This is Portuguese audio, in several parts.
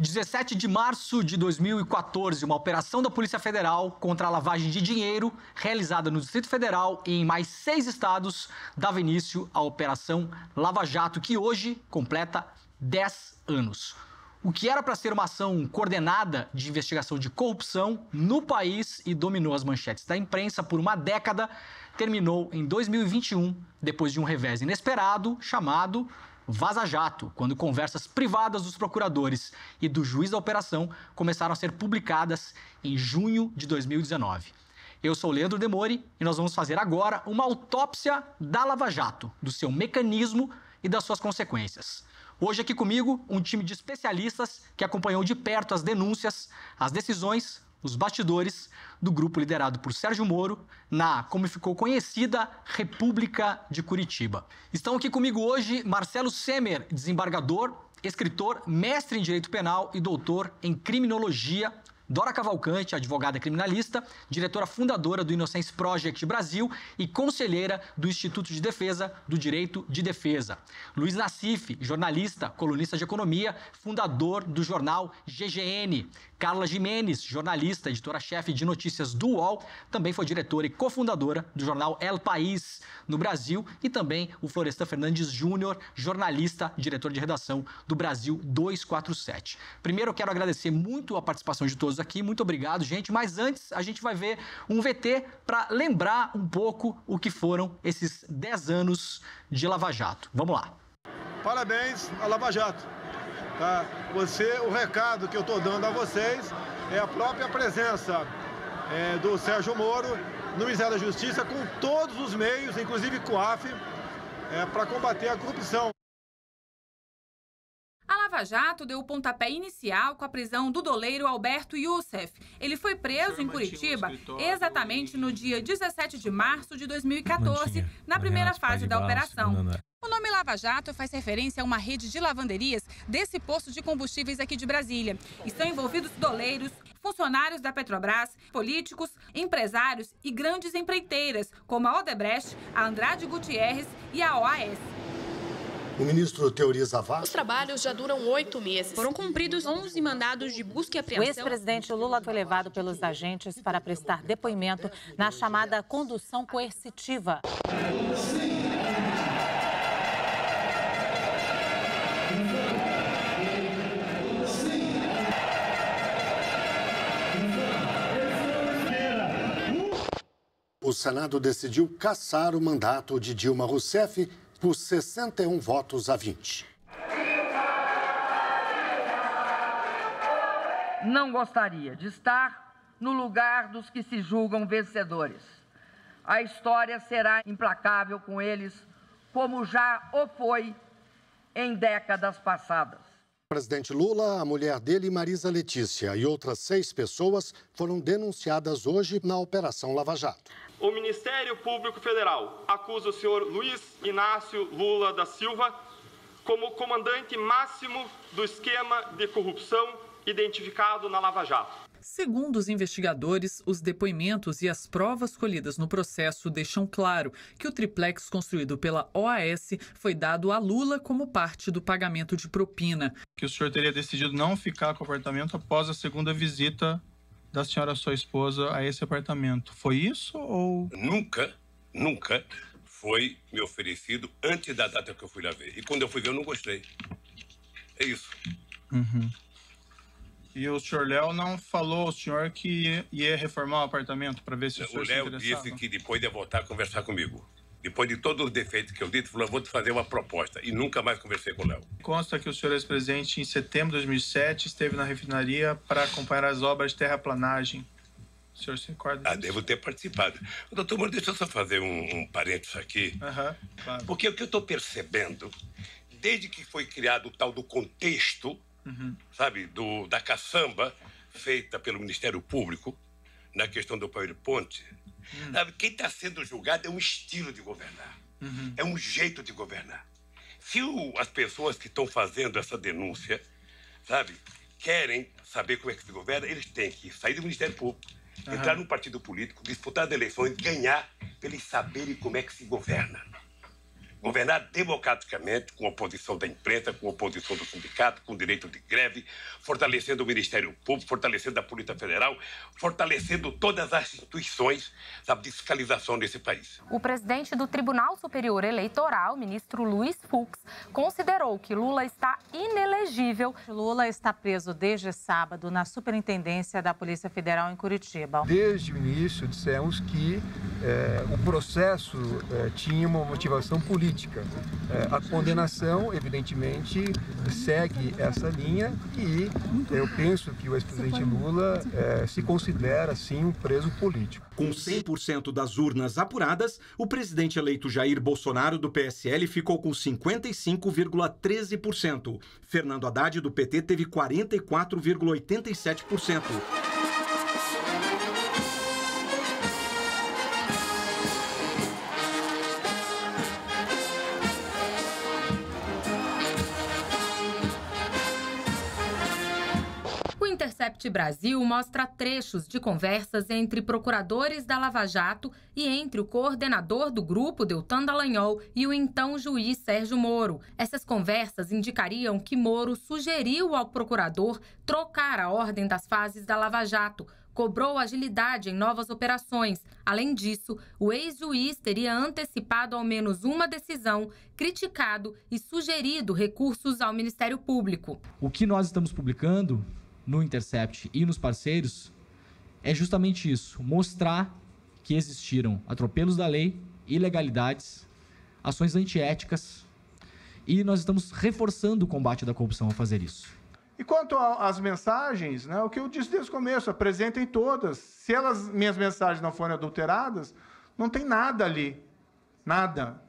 17 de março de 2014, uma operação da Polícia Federal contra a lavagem de dinheiro, realizada no Distrito Federal e em mais seis estados, dava início à Operação Lava Jato, que hoje completa 10 anos o que era para ser uma ação coordenada de investigação de corrupção no país e dominou as manchetes da imprensa por uma década, terminou em 2021, depois de um revés inesperado chamado Vaza Jato, quando conversas privadas dos procuradores e do juiz da operação começaram a ser publicadas em junho de 2019. Eu sou Leandro Demore e nós vamos fazer agora uma autópsia da Lava Jato, do seu mecanismo e das suas consequências. Hoje aqui comigo, um time de especialistas que acompanhou de perto as denúncias, as decisões, os bastidores do grupo liderado por Sérgio Moro na, como ficou conhecida, República de Curitiba. Estão aqui comigo hoje Marcelo Semer, desembargador, escritor, mestre em Direito Penal e doutor em Criminologia Dora Cavalcante, advogada criminalista, diretora fundadora do Innocence Project Brasil e conselheira do Instituto de Defesa do Direito de Defesa. Luiz Nassif, jornalista, colunista de economia, fundador do jornal GGN. Carla Jimenez, jornalista, editora-chefe de notícias do UOL, também foi diretora e cofundadora do jornal El País no Brasil e também o Floresta Fernandes Júnior, jornalista, diretor de redação do Brasil 247. Primeiro, eu quero agradecer muito a participação de todos todos aqui. Muito obrigado, gente. Mas antes, a gente vai ver um VT para lembrar um pouco o que foram esses 10 anos de Lava Jato. Vamos lá. Parabéns a Lava Jato. Tá? Você, o recado que eu estou dando a vocês é a própria presença é, do Sérgio Moro no Ministério da Justiça com todos os meios, inclusive COAF, é, para combater a corrupção. A Lava Jato deu o pontapé inicial com a prisão do doleiro Alberto Youssef. Ele foi preso em Curitiba exatamente no dia 17 de março de 2014, na primeira fase da operação. O nome Lava Jato faz referência a uma rede de lavanderias desse posto de combustíveis aqui de Brasília. Estão envolvidos doleiros, funcionários da Petrobras, políticos, empresários e grandes empreiteiras, como a Odebrecht, a Andrade Gutierrez e a OAS. O ministro teoriza vários. Os trabalhos já duram oito meses. Foram cumpridos 11 mandados de busca e apreensão. O ex-presidente Lula foi levado pelos agentes para prestar depoimento na chamada condução coercitiva. O Senado decidiu caçar o mandato de Dilma Rousseff por 61 votos a 20. Não gostaria de estar no lugar dos que se julgam vencedores. A história será implacável com eles, como já o foi em décadas passadas. Presidente Lula, a mulher dele, Marisa Letícia, e outras seis pessoas foram denunciadas hoje na Operação Lava Jato. O Ministério Público Federal acusa o senhor Luiz Inácio Lula da Silva como comandante máximo do esquema de corrupção identificado na Lava Jato. Segundo os investigadores, os depoimentos e as provas colhidas no processo deixam claro que o triplex construído pela OAS foi dado a Lula como parte do pagamento de propina. Que o senhor teria decidido não ficar com o apartamento após a segunda visita da senhora sua esposa a esse apartamento. Foi isso ou nunca, nunca foi me oferecido antes da data que eu fui lá ver. E quando eu fui ver eu não gostei. É isso. Uhum. E o senhor Léo não falou ao senhor que ia reformar o apartamento para ver se o, senhor Léo se interessava? O Léo disse que depois ia voltar a conversar comigo depois de todos os defeitos que eu disse, falou, vou te fazer uma proposta. E nunca mais conversei com o Léo. Consta que o senhor ex-presidente, em setembro de 2007, esteve na refinaria para acompanhar as obras de terraplanagem. O senhor se recorda ah, disso? Ah, devo ter participado. Doutor Moro, deixa eu só fazer um, um parênteses aqui. Uhum, claro. Porque o que eu estou percebendo, desde que foi criado o tal do contexto, uhum. sabe, do, da caçamba feita pelo Ministério Público na questão do Paulo Ponte, Hum. quem está sendo julgado é um estilo de governar, uhum. é um jeito de governar. Se o, as pessoas que estão fazendo essa denúncia, sabe, querem saber como é que se governa, eles têm que sair do Ministério Público, uhum. entrar num partido político, disputar as eleições, ganhar, para eles saberem como é que se governa governar democraticamente, com a oposição da imprensa, com a oposição do sindicato, com direito de greve, fortalecendo o Ministério Público, fortalecendo a Polícia Federal, fortalecendo todas as instituições da fiscalização desse país. O presidente do Tribunal Superior Eleitoral, ministro Luiz Fux, considerou que Lula está inelegível. Lula está preso desde sábado na Superintendência da Polícia Federal em Curitiba. Desde o início, dissemos que eh, o processo eh, tinha uma motivação política política. É, a condenação, evidentemente, segue essa linha e eu penso que o ex-presidente Lula é, se considera, sim, um preso político. Com 100% das urnas apuradas, o presidente eleito Jair Bolsonaro, do PSL, ficou com 55,13%. Fernando Haddad, do PT, teve 44,87%. Intercept Brasil mostra trechos de conversas entre procuradores da Lava Jato e entre o coordenador do grupo, Deltan Dallagnol, e o então juiz Sérgio Moro. Essas conversas indicariam que Moro sugeriu ao procurador trocar a ordem das fases da Lava Jato, cobrou agilidade em novas operações. Além disso, o ex-juiz teria antecipado ao menos uma decisão, criticado e sugerido recursos ao Ministério Público. O que nós estamos publicando no Intercept e nos parceiros é justamente isso: mostrar que existiram atropelos da lei, ilegalidades, ações antiéticas e nós estamos reforçando o combate da corrupção ao fazer isso. E quanto às mensagens, né, o que eu disse desde o começo, apresentem todas. Se elas, minhas mensagens não forem adulteradas, não tem nada ali. Nada.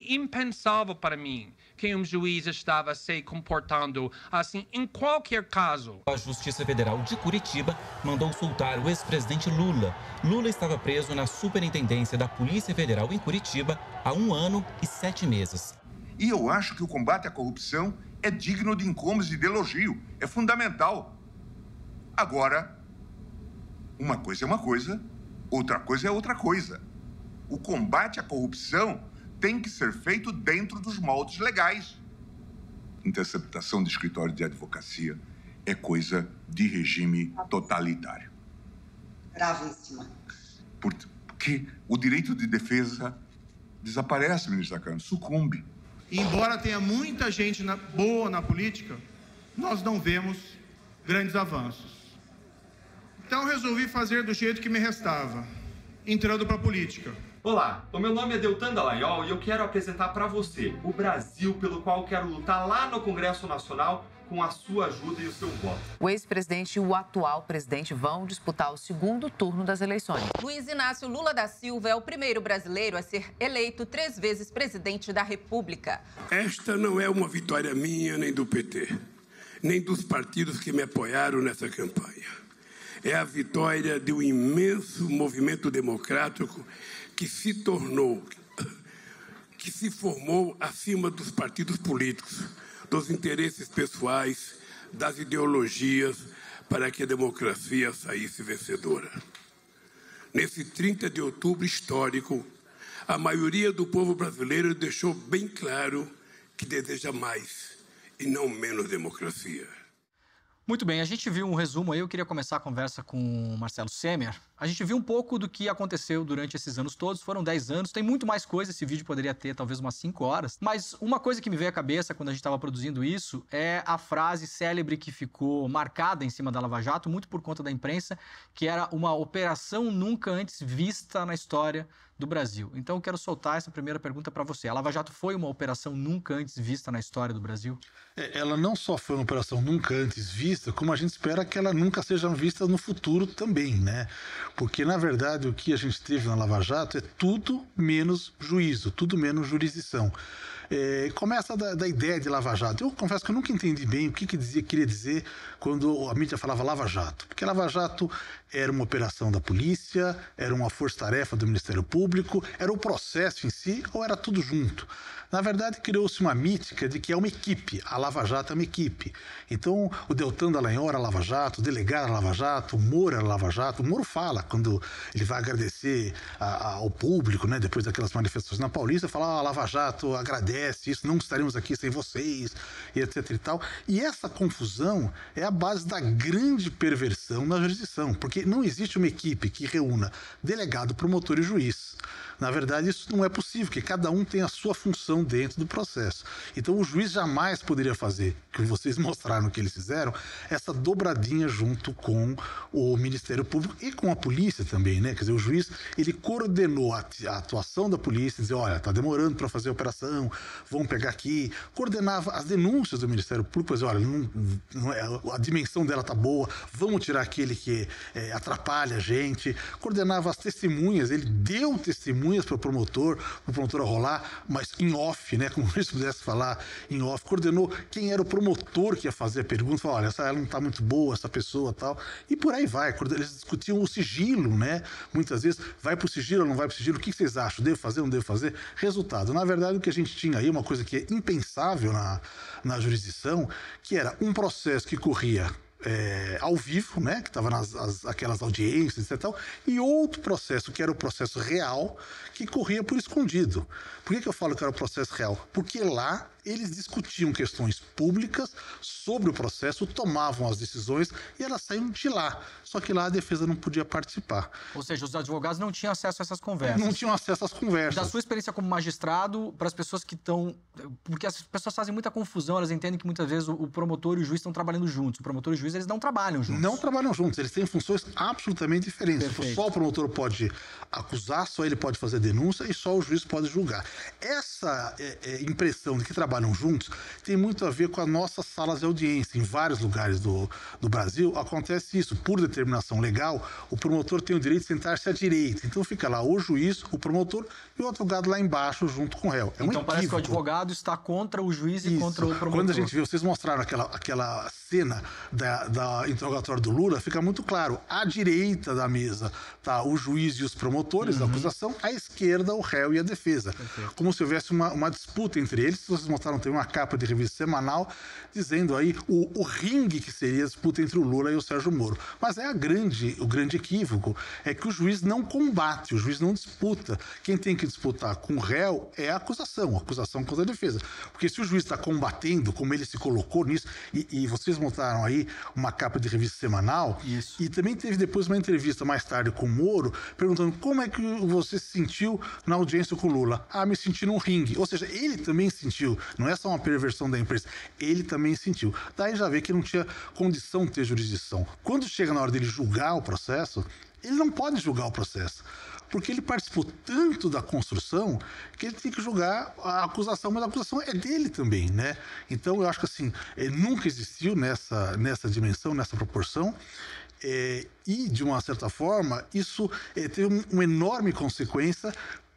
Impensável para mim que um juiz estava se comportando assim em qualquer caso. A Justiça Federal de Curitiba mandou soltar o ex-presidente Lula. Lula estava preso na Superintendência da Polícia Federal em Curitiba há um ano e sete meses. E eu acho que o combate à corrupção é digno de incômodos e de elogio. É fundamental. Agora, uma coisa é uma coisa, outra coisa é outra coisa. O combate à corrupção tem que ser feito dentro dos moldes legais. Interceptação de escritório de advocacia é coisa de regime totalitário. Gravíssima. Porque o direito de defesa desaparece, ministro Câmara, sucumbe. embora tenha muita gente na, boa na política, nós não vemos grandes avanços. Então resolvi fazer do jeito que me restava, entrando para a política. Olá, o meu nome é Deltan Dallagnol e eu quero apresentar para você o Brasil pelo qual quero lutar lá no Congresso Nacional com a sua ajuda e o seu voto. O ex-presidente e o atual presidente vão disputar o segundo turno das eleições. Luiz Inácio Lula da Silva é o primeiro brasileiro a ser eleito três vezes presidente da República. Esta não é uma vitória minha nem do PT, nem dos partidos que me apoiaram nessa campanha. É a vitória de um imenso movimento democrático que se tornou, que se formou acima dos partidos políticos, dos interesses pessoais, das ideologias, para que a democracia saísse vencedora. Nesse 30 de outubro histórico, a maioria do povo brasileiro deixou bem claro que deseja mais e não menos democracia. Muito bem, a gente viu um resumo aí. Eu queria começar a conversa com o Marcelo Semer, a gente viu um pouco do que aconteceu durante esses anos todos, foram 10 anos, tem muito mais coisa, esse vídeo poderia ter talvez umas 5 horas. Mas uma coisa que me veio à cabeça quando a gente estava produzindo isso é a frase célebre que ficou marcada em cima da Lava Jato, muito por conta da imprensa, que era uma operação nunca antes vista na história do Brasil. Então eu quero soltar essa primeira pergunta para você. A Lava Jato foi uma operação nunca antes vista na história do Brasil? É, ela não só foi uma operação nunca antes vista, como a gente espera que ela nunca seja vista no futuro também, né? Porque, na verdade, o que a gente teve na Lava Jato é tudo menos juízo, tudo menos jurisdição. É, começa da, da, ideia de Lava Jato. Eu confesso que eu nunca entendi bem o que, que dizia, queria dizer quando a mídia falava Lava Jato. Porque Lava Jato era uma operação da polícia, era uma força-tarefa do Ministério Público, era o processo em si ou era tudo junto? Na verdade, criou-se uma mítica de que é uma equipe, a Lava Jato é uma equipe. Então, o Deltan Dallagnol era Lava Jato, o delegado era Lava Jato, o Moro era Lava Jato. O Moro fala quando ele vai agradecer a, a, ao público, né, depois daquelas manifestações na Paulista, fala: ah, Lava Jato agradece isso, não estaremos aqui sem vocês, e etc e tal. E essa confusão é a base da grande perversão na jurisdição, porque não existe uma equipe que reúna delegado, promotor e juiz. Na verdade, isso não é possível, porque cada um tem a sua função dentro do processo. Então, o juiz jamais poderia fazer, que vocês mostraram que eles fizeram, essa dobradinha junto com o Ministério Público e com a polícia também, né? Quer dizer, o juiz ele coordenou a, a atuação da polícia, dizer, olha, tá demorando para fazer a operação, vão pegar aqui, coordenava as denúncias do Ministério Público, dizer, olha, não, não, é, a dimensão dela tá boa, vamos tirar aquele que é, atrapalha a gente, coordenava as testemunhas, ele deu testemunhas testemunhas para o promotor, para o promotor rolar, mas em off, né? Como se pudesse falar em off, coordenou quem era o promotor que ia fazer a pergunta, falou, olha, essa ela não está muito boa, essa pessoa tal. E por aí vai. Eles discutiam o sigilo, né? Muitas vezes, vai para o sigilo ou não vai para o sigilo? O que vocês acham? Devo fazer, ou não devo fazer? Resultado, na verdade, o que a gente tinha aí, uma coisa que é impensável na, na jurisdição, que era um processo que corria é, ao vivo, né, que estava nas as, aquelas audiências e tal, e outro processo que era o processo real, que corria por escondido. Por que, que eu falo que era o processo real? Porque lá eles discutiam questões públicas sobre o processo, tomavam as decisões e elas saíam de lá. Só que lá a defesa não podia participar. Ou seja, os advogados não tinham acesso a essas conversas. Não tinham acesso às conversas. Da sua experiência como magistrado, para as pessoas que estão. Porque as pessoas fazem muita confusão, elas entendem que muitas vezes o promotor e o juiz estão trabalhando juntos. O promotor e o juiz, eles não trabalham juntos. Não trabalham juntos, eles têm funções absolutamente diferentes. Perfeito. Só o promotor pode acusar, só ele pode fazer denúncia e só o juiz pode julgar. Essa é, é, impressão de que trabalha trabalham juntos tem muito a ver com as nossas salas de audiência. Em vários lugares do, do Brasil acontece isso. Por determinação legal, o promotor tem o direito de sentar-se à direita. Então fica lá o juiz, o promotor e o advogado lá embaixo junto com o réu. É um então parece que o advogado está contra o juiz e isso. contra o promotor. Quando a gente vê, vocês mostraram aquela, aquela cena da, da interrogatório do Lula, fica muito claro. À direita da mesa tá o juiz e os promotores uhum. da acusação, à esquerda o réu e a defesa. Como se houvesse uma, uma disputa entre eles. Se vocês soltaram também uma capa de revista semanal dizendo aí o, o ringue que seria a disputa entre o Lula e o Sérgio Moro. Mas é a grande, o grande equívoco é que o juiz não combate, o juiz não disputa. Quem tem que disputar com o réu é a acusação, a acusação contra a defesa. Porque se o juiz está combatendo, como ele se colocou nisso, e, e, vocês montaram aí uma capa de revista semanal, Isso. e também teve depois uma entrevista mais tarde com o Moro, perguntando como é que você se sentiu na audiência com o Lula. Ah, me senti num ringue. Ou seja, ele também sentiu não é só uma perversão da imprensa. Ele também sentiu. Daí já vê que não tinha condição de ter jurisdição. Quando chega na hora dele julgar o processo, ele não pode julgar o processo porque ele participou tanto da construção que ele tem que julgar a acusação, mas a acusação é dele também, né? Então eu acho que assim, nunca existiu nessa, nessa dimensão, nessa proporção. É, e, de uma certa forma, isso é, teve uma enorme consequência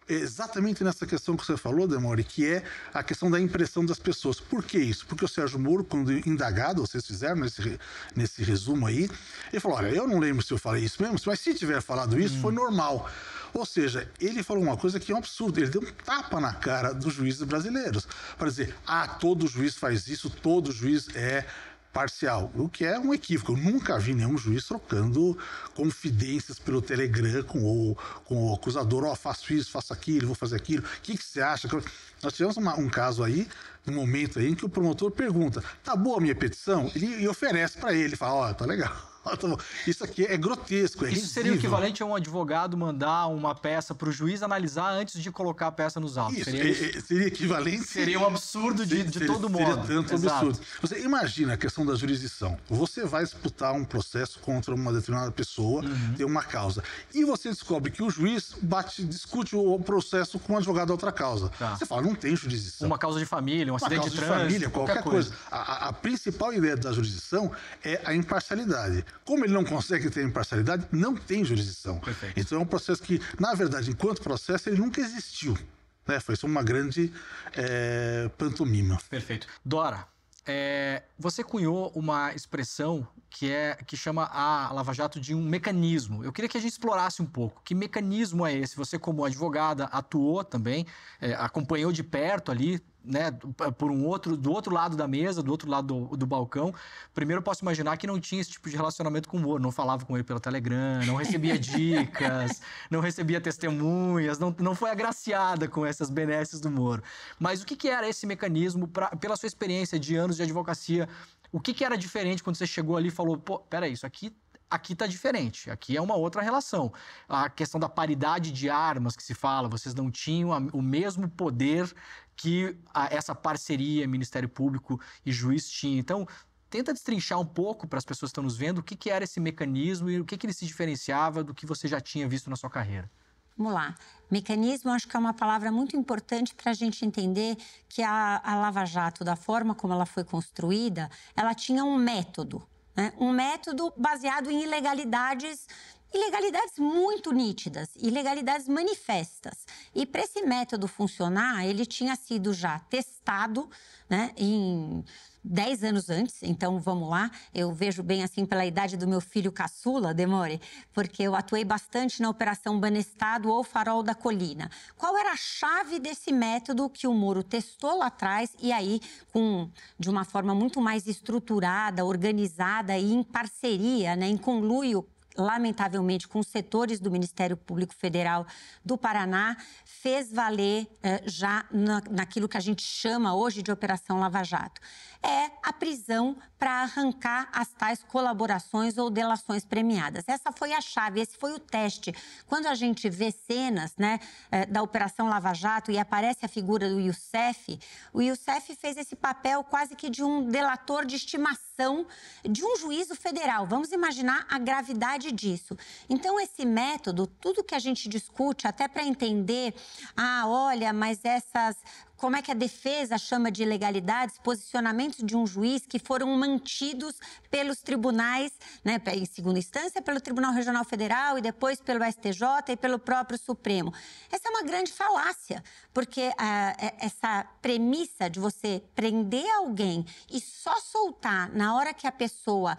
exatamente nessa questão que você falou, Demore, que é a questão da impressão das pessoas. Por que isso? Porque o Sérgio Moro, quando indagado, vocês fizeram nesse, nesse resumo aí, ele falou: olha, eu não lembro se eu falei isso mesmo, mas se tiver falado isso, hum. foi normal. Ou seja, ele falou uma coisa que é um absurdo. Ele deu um tapa na cara dos juízes brasileiros para dizer: ah, todo juiz faz isso, todo juiz é parcial, o que é um equívoco. Eu nunca vi nenhum juiz trocando confidências pelo Telegram com o, com o acusador, ó, oh, faço isso, faço aquilo, vou fazer aquilo, o que, que você acha? Nós tivemos uma, um caso aí, no momento aí, em que o promotor pergunta, tá boa a minha petição? E, e oferece para ele, fala, ó, oh, tá legal. Isso aqui é grotesco. É Isso risível. seria o equivalente a um advogado mandar uma peça para o juiz analisar antes de colocar a peça nos autos. Isso, seria, é, é, seria equivalente. Seria um absurdo de, seria, de todo seria, modo. Seria tanto Exato. absurdo. Você imagina a questão da jurisdição. Você vai disputar um processo contra uma determinada pessoa, uhum. tem uma causa. E você descobre que o juiz bate, discute o processo com o um advogado da outra causa. Tá. Você fala, não tem jurisdição. Uma causa de família, um uma acidente de, de trânsito. família, qualquer, qualquer coisa. coisa. A, a principal ideia da jurisdição é a imparcialidade. Como ele não consegue ter imparcialidade, não tem jurisdição. Perfeito. Então é um processo que, na verdade, enquanto processo, ele nunca existiu. Né? Foi só uma grande é, pantomima. Perfeito. Dora, é, você cunhou uma expressão que é que chama a Lava Jato de um mecanismo. Eu queria que a gente explorasse um pouco. Que mecanismo é esse? Você, como advogada, atuou também, é, acompanhou de perto ali né, por um outro, do outro lado da mesa, do outro lado do, do balcão. Primeiro posso imaginar que não tinha esse tipo de relacionamento com o Moro, não falava com ele pelo Telegram, não recebia dicas, não recebia testemunhas, não, não foi agraciada com essas benesses do Moro. Mas o que, que era esse mecanismo, pra, pela sua experiência de anos de advocacia, o que, que era diferente quando você chegou ali e falou, pô, peraí, isso aqui aqui está diferente, aqui é uma outra relação. A questão da paridade de armas que se fala, vocês não tinham o mesmo poder que a, essa parceria Ministério Público e juiz tinha. Então, tenta destrinchar um pouco para as pessoas que estão nos vendo o que, que era esse mecanismo e o que, que ele se diferenciava do que você já tinha visto na sua carreira. Vamos lá. Mecanismo, acho que é uma palavra muito importante para a gente entender que a, a Lava Jato, da forma como ela foi construída, ela tinha um método. Né? Um método baseado em ilegalidades ilegalidades muito nítidas, ilegalidades manifestas. E para esse método funcionar, ele tinha sido já testado né, em 10 anos antes, então vamos lá. Eu vejo bem assim pela idade do meu filho caçula, Demore, porque eu atuei bastante na Operação Banestado ou Farol da Colina. Qual era a chave desse método que o Moro testou lá atrás e aí, com, de uma forma muito mais estruturada, organizada e em parceria, né, em conluio lamentavelmente, com setores do Ministério Público Federal do Paraná, fez valer eh, já na, naquilo que a gente chama hoje de Operação Lava Jato é a prisão para arrancar as tais colaborações ou delações premiadas. Essa foi a chave, esse foi o teste. Quando a gente vê cenas né, é, da Operação Lava Jato e aparece a figura do Youssef, o Youssef fez esse papel quase que de um delator de estimação de um juízo federal. Vamos imaginar a gravidade disso. Então, esse método, tudo que a gente discute, até para entender, ah, olha, mas essas como é que a defesa chama de ilegalidades posicionamentos de um juiz que foram mantidos pelos tribunais, né, em segunda instância, pelo Tribunal Regional Federal e depois pelo STJ e pelo próprio Supremo. Essa é uma grande falácia, porque ah, é, essa premissa de você prender alguém e só soltar na hora que a pessoa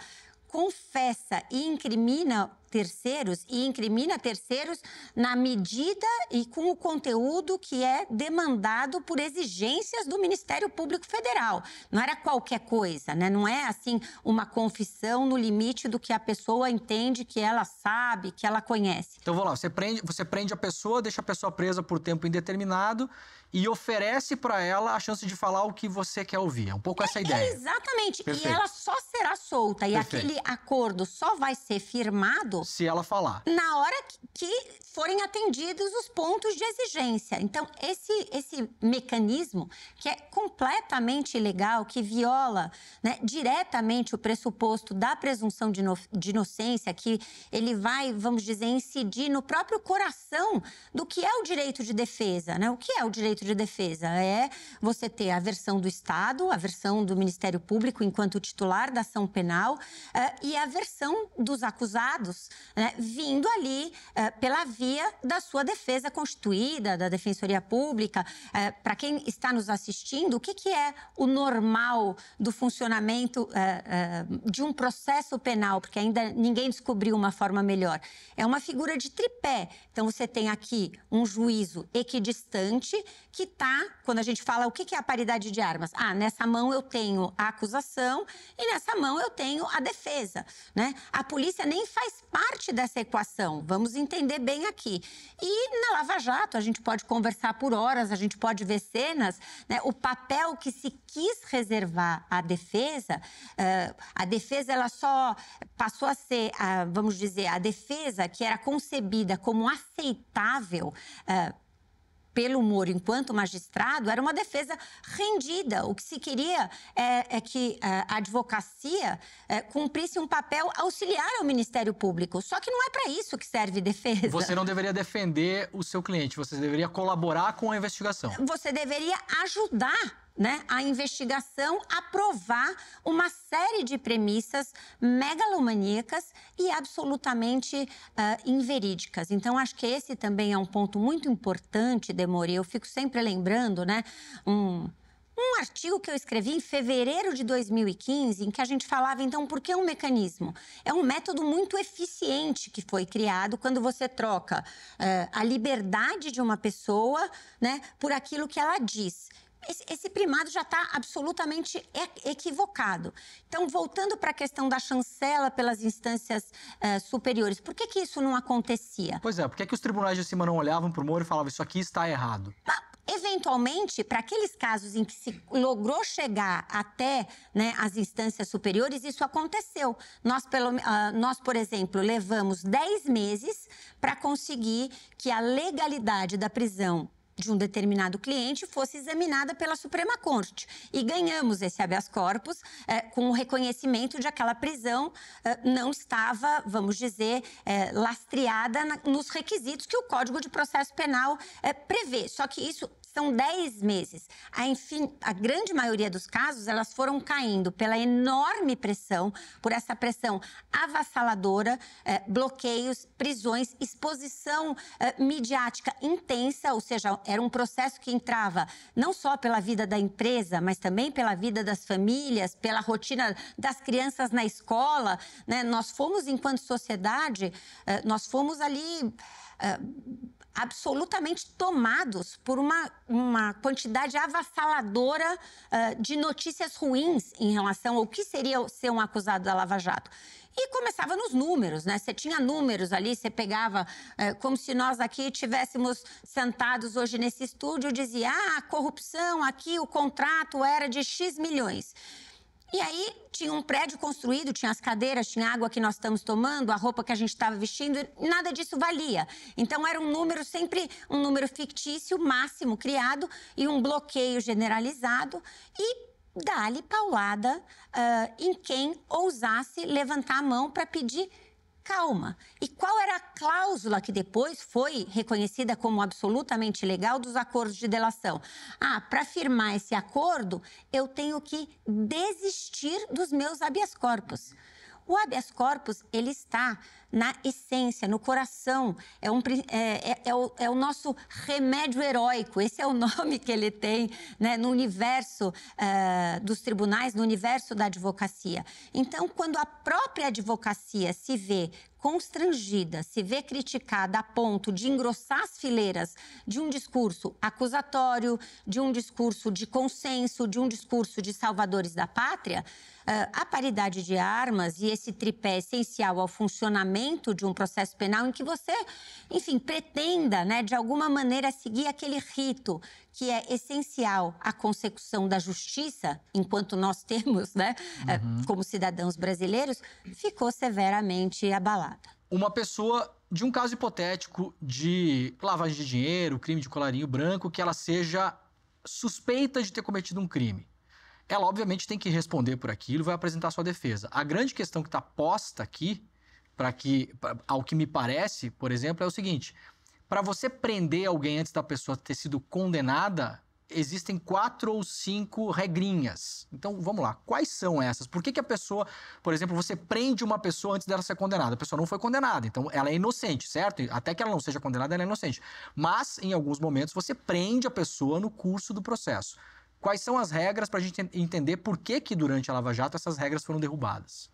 confessa e incrimina terceiros e incrimina terceiros na medida e com o conteúdo que é demandado por exigências do Ministério Público Federal. Não era qualquer coisa, né? Não é assim uma confissão no limite do que a pessoa entende que ela sabe, que ela conhece. Então vamos lá, você prende, você prende a pessoa, deixa a pessoa presa por tempo indeterminado e oferece para ela a chance de falar o que você quer ouvir. É um pouco é, essa é, ideia. Exatamente. Perfeito. E ela só será solta. E Perfeito. aquele acordo só vai ser firmado então, se ela falar. Na hora que forem atendidos os pontos de exigência. Então, esse, esse mecanismo, que é completamente ilegal, que viola né, diretamente o pressuposto da presunção de, no, de inocência, que ele vai, vamos dizer, incidir no próprio coração do que é o direito de defesa. Né? O que é o direito de defesa? É você ter a versão do Estado, a versão do Ministério Público enquanto titular da ação penal eh, e a versão dos acusados né, vindo ali é, pela via da sua defesa constituída, da Defensoria Pública. É, eh, Para quem está nos assistindo, o que, que é o normal do funcionamento é, de um processo penal? Porque ainda ninguém descobriu uma forma melhor. É uma figura de tripé. Então, você tem aqui um juízo equidistante que está, quando a gente fala o que, que é a paridade de armas, ah, nessa mão eu tenho a acusação e nessa mão eu tenho a defesa. Né? A polícia nem faz parte dessa equação. Vamos entender bem aqui. E na Lava Jato, a gente pode conversar por horas, a gente pode ver cenas, né? o papel que se quis reservar à defesa, uh, a defesa ela só passou a ser, uh, vamos dizer, a defesa que era concebida como aceitável. Uh, pelo Moro enquanto magistrado era uma defesa rendida. O que se queria é, é que é, a advocacia é, cumprisse um papel auxiliar ao Ministério Público. Só que não é para isso que serve defesa. Você não deveria defender o seu cliente, você deveria colaborar com a investigação. Você deveria ajudar né, a investigação aprovar uma série de premissas megalomaníacas e absolutamente uh, inverídicas. Então, acho que esse também é um ponto muito importante, Demore. Eu fico sempre lembrando, né, um, um artigo que eu escrevi em fevereiro de 2015, em que a gente falava, então, por que um mecanismo? É um método muito eficiente que foi criado quando você troca eh, a liberdade de uma pessoa né, por aquilo que ela diz esse, esse primado já está absolutamente equivocado. Então, voltando para a questão da chancela pelas instâncias eh, superiores, por que, que isso não acontecia? Pois é, por que, que os tribunais de cima não olhavam para o Moro e falavam isso aqui está errado? Mas, Eventualmente, para aqueles casos em que se logrou chegar até né, as instâncias superiores, isso aconteceu. Nós, pelo, uh, nós por exemplo, levamos 10 meses para conseguir que a legalidade da prisão de um determinado cliente fosse examinada pela Suprema Corte. E ganhamos esse habeas corpus eh, com o reconhecimento de aquela prisão eh, não estava, vamos dizer, eh, lastreada na, nos requisitos que o Código de Processo Penal prevê. Só que isso são 10 meses. A, enfim, a grande maioria dos casos, elas foram caindo pela enorme pressão, por essa pressão avassaladora, eh, bloqueios, prisões, exposição eh, midiática intensa, ou seja, era um processo que entrava não só pela vida da empresa, mas também pela vida das famílias, pela rotina das crianças na escola. Né? Nós fomos, enquanto sociedade, eh, nós fomos ali absolutamente tomados por uma, uma quantidade avassaladora uh, de notícias ruins em relação ao que seria ser um acusado da Lava Jato. E começava nos números, né? Você tinha números ali, você pegava, é, como se nós aqui tivéssemos sentados hoje nesse estúdio, dizia, ah, a corrupção aqui, o contrato era de X milhões. E aí tinha um prédio construído, tinha as cadeiras, tinha a água que nós estamos tomando, a roupa que a gente estava vestindo, nada disso valia. Então era um número sempre um número fictício máximo criado e um bloqueio generalizado e dá-lhe paulada uh, em quem ousasse levantar a mão para pedir calma. E qual era a cláusula que depois foi reconhecida como absolutamente legal dos acordos de delação? Ah, para firmar esse acordo, eu tenho que desistir dos meus habeas corpus. O habeas corpus, ele está na essência, no coração. É, um, é, é, é, o, é o nosso remédio heróico, esse é o nome que ele tem né, no universo uh, dos tribunais, no universo da advocacia. Então, quando a própria advocacia se vê constrangida, se vê criticada a ponto de engrossar as fileiras de um discurso acusatório, de um discurso de consenso, de um discurso de salvadores da pátria, ah, a paridade de armas e esse tripé essencial ao funcionamento de um processo penal em que você, enfim, pretenda, né, de alguma maneira seguir aquele rito que é essencial à consecução da justiça, enquanto nós temos, né, ah, uhum. como cidadãos brasileiros, ficou severamente abalada. Uma pessoa de um caso hipotético de lavagem de dinheiro, crime de colarinho branco, que ela seja suspeita de ter cometido um crime ela obviamente tem que responder por aquilo e vai apresentar sua defesa. A grande questão que está posta aqui, para que, pra, ao que me parece, por exemplo, é o seguinte: para você prender alguém antes da pessoa ter sido condenada, existem quatro ou cinco regrinhas. Então, vamos lá. Quais são essas? Por que, que a pessoa, por exemplo, você prende uma pessoa antes dela ser condenada? A pessoa não foi condenada, então ela é inocente, certo? Até que ela não seja condenada, ela é inocente. Mas, em alguns momentos, você prende a pessoa no curso do processo quais são as regras para a gente entender por que, que durante a Lava Jato essas regras foram derrubadas.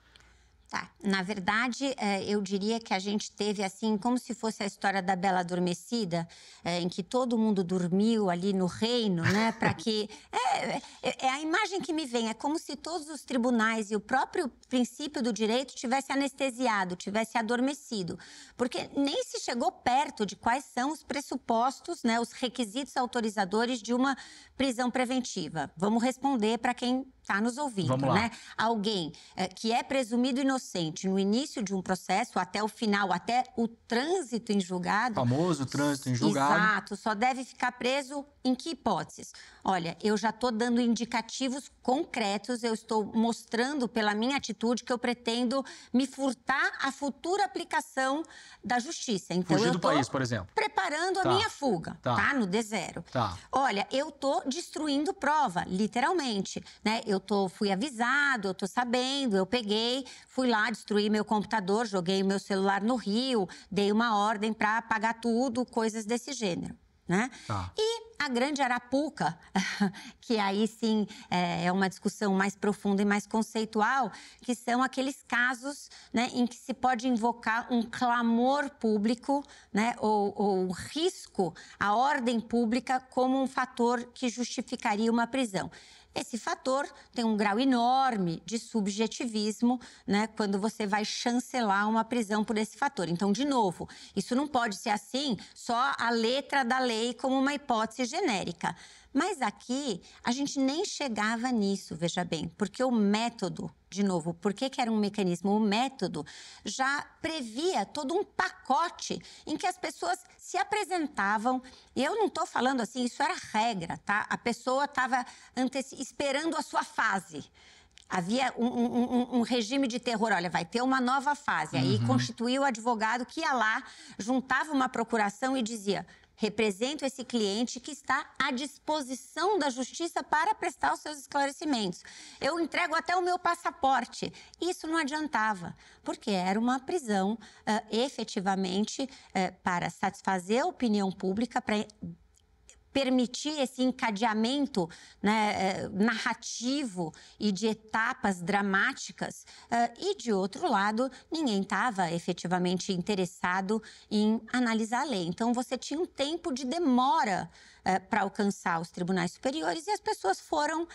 Tá. Na verdade, é, eu diria que a gente teve assim, como se fosse a história da Bela Adormecida, é, em que todo mundo dormiu ali no reino, né? Para que. É, é, é, a imagem que me vem, é como se todos os tribunais e o próprio princípio do direito tivesse anestesiado, tivesse adormecido. Porque nem se chegou perto de quais são os pressupostos, né? Os requisitos autorizadores de uma prisão preventiva. Vamos responder para quem está nos ouvindo, né? Alguém é, que é presumido inocente no início de um processo, até o final, até o trânsito em julgado. Famoso trânsito em julgado. Exato, só deve ficar preso em que hipóteses? Olha, eu já estou dando indicativos concretos, eu estou mostrando pela minha atitude que eu pretendo me furtar a futura aplicação da justiça. Então, Fugir eu do país, por exemplo. Preparando tá. a minha fuga, tá? tá? No D0. Tá. Olha, eu estou destruindo prova, literalmente. Né? Eu eu tô, fui avisado, eu tô sabendo, eu peguei, fui lá, destruí meu computador, joguei meu celular no rio, dei uma ordem para apagar tudo, coisas desse gênero. Né? Ah. E a Grande Arapuca, que aí sim é, é uma discussão mais profunda e mais conceitual, que são aqueles casos né, em que se pode invocar um clamor público né, ou, ou risco à ordem pública como um fator que justificaria uma prisão. Esse fator tem um grau enorme de subjetivismo, né, quando você vai chancelar uma prisão por esse fator. Então, de novo, isso não pode ser assim, só a letra da lei como uma hipótese genérica. Mas aqui a gente nem chegava nisso, veja bem, porque o método, de novo, por que, era um mecanismo? O método já previa todo um pacote em que as pessoas se apresentavam. E eu não estou falando assim, isso era regra, tá? A pessoa estava esperando a sua fase. Havia um, um, um, regime de terror, olha, vai ter uma nova fase. Aí uhum. constituiu o advogado que ia lá, juntava uma procuração e dizia: Represento esse cliente que está à disposição da justiça para prestar os seus esclarecimentos. Eu entrego até o meu passaporte. Isso não adiantava, porque era uma prisão uh, efetivamente uh, para satisfazer a opinião pública, para permitir esse encadeamento né, eh, narrativo e de etapas dramáticas. Eh, e, de outro lado, ninguém estava efetivamente interessado em analisar a lei. Então, você tinha um tempo de demora eh, para alcançar os tribunais superiores e as pessoas foram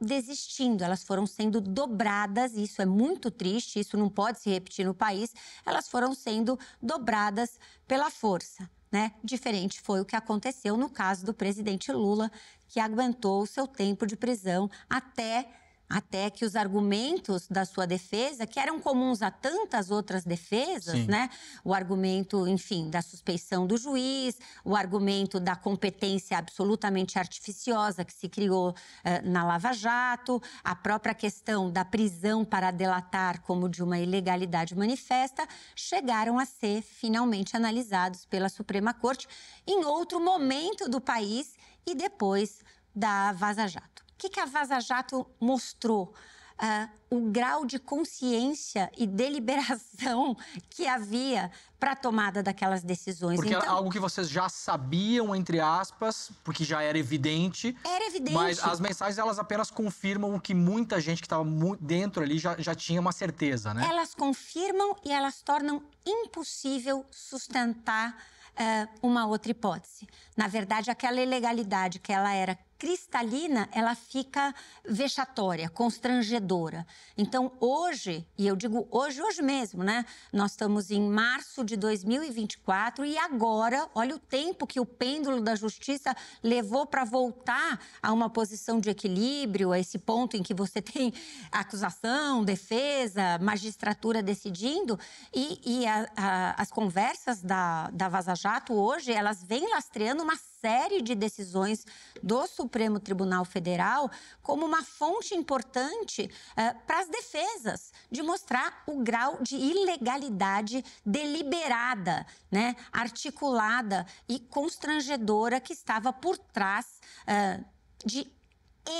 desistindo, elas foram sendo dobradas. Isso é muito triste, isso não pode se repetir no país. Elas foram sendo dobradas pela força. Né? Diferente foi o que aconteceu no caso do presidente Lula, que aguentou o seu tempo de prisão até até que os argumentos da sua defesa, que eram comuns a tantas outras defesas, Sim. né? O argumento, enfim, da suspeição do juiz, o argumento da competência absolutamente artificiosa que se criou eh, na Lava Jato, a própria questão da prisão para delatar como de uma ilegalidade manifesta, chegaram a ser finalmente analisados pela Suprema Corte em outro momento do país e depois da Vaza Jato que, que a Vaza Jato mostrou? Uh, o grau de consciência e deliberação que havia para a tomada daquelas decisões. Porque é então, era algo que vocês já sabiam, entre aspas, porque já era evidente. Era evidente. Mas as mensagens, elas apenas confirmam o que muita gente que estava dentro ali já, já tinha uma certeza, né? Elas confirmam e elas tornam impossível sustentar uh, uma outra hipótese. Na verdade, aquela ilegalidade que ela era cristalina, ela fica vexatória, constrangedora. Então, hoje, e eu digo hoje, hoje mesmo, né? Nós estamos em março de 2024 e agora, olha o tempo que o pêndulo da justiça levou para voltar a uma posição de equilíbrio, a esse ponto em que você tem acusação, defesa, magistratura decidindo. E, e a, a, as conversas da, da Vaza Jato hoje, elas vêm lastreando uma série de decisões do Supremo Supremo Tribunal Federal como uma fonte importante eh, para as defesas, de mostrar o grau de ilegalidade deliberada, né, articulada e constrangedora que estava por trás eh, de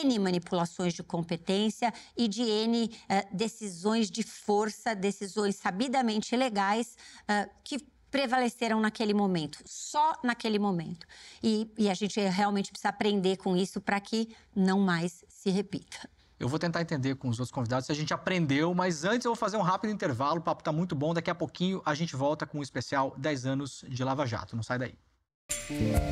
N manipulações de competência e de N eh, decisões de força, decisões sabidamente ilegais eh, que prevaleceram naquele momento, só naquele momento. E, e a gente realmente precisa aprender com isso para que não mais se repita. Eu vou tentar entender com os outros convidados se a gente aprendeu, mas antes eu vou fazer um rápido intervalo. O papo está muito bom. Daqui a pouquinho a gente volta com o um especial 10 anos de Lava Jato. Não sai daí. Música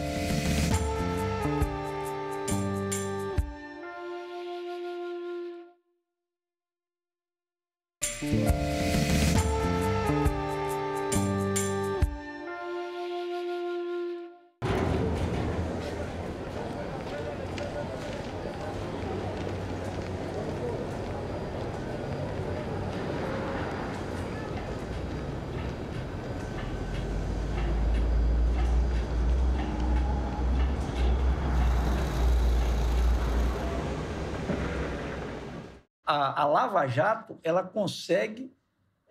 a Lava Jato ela consegue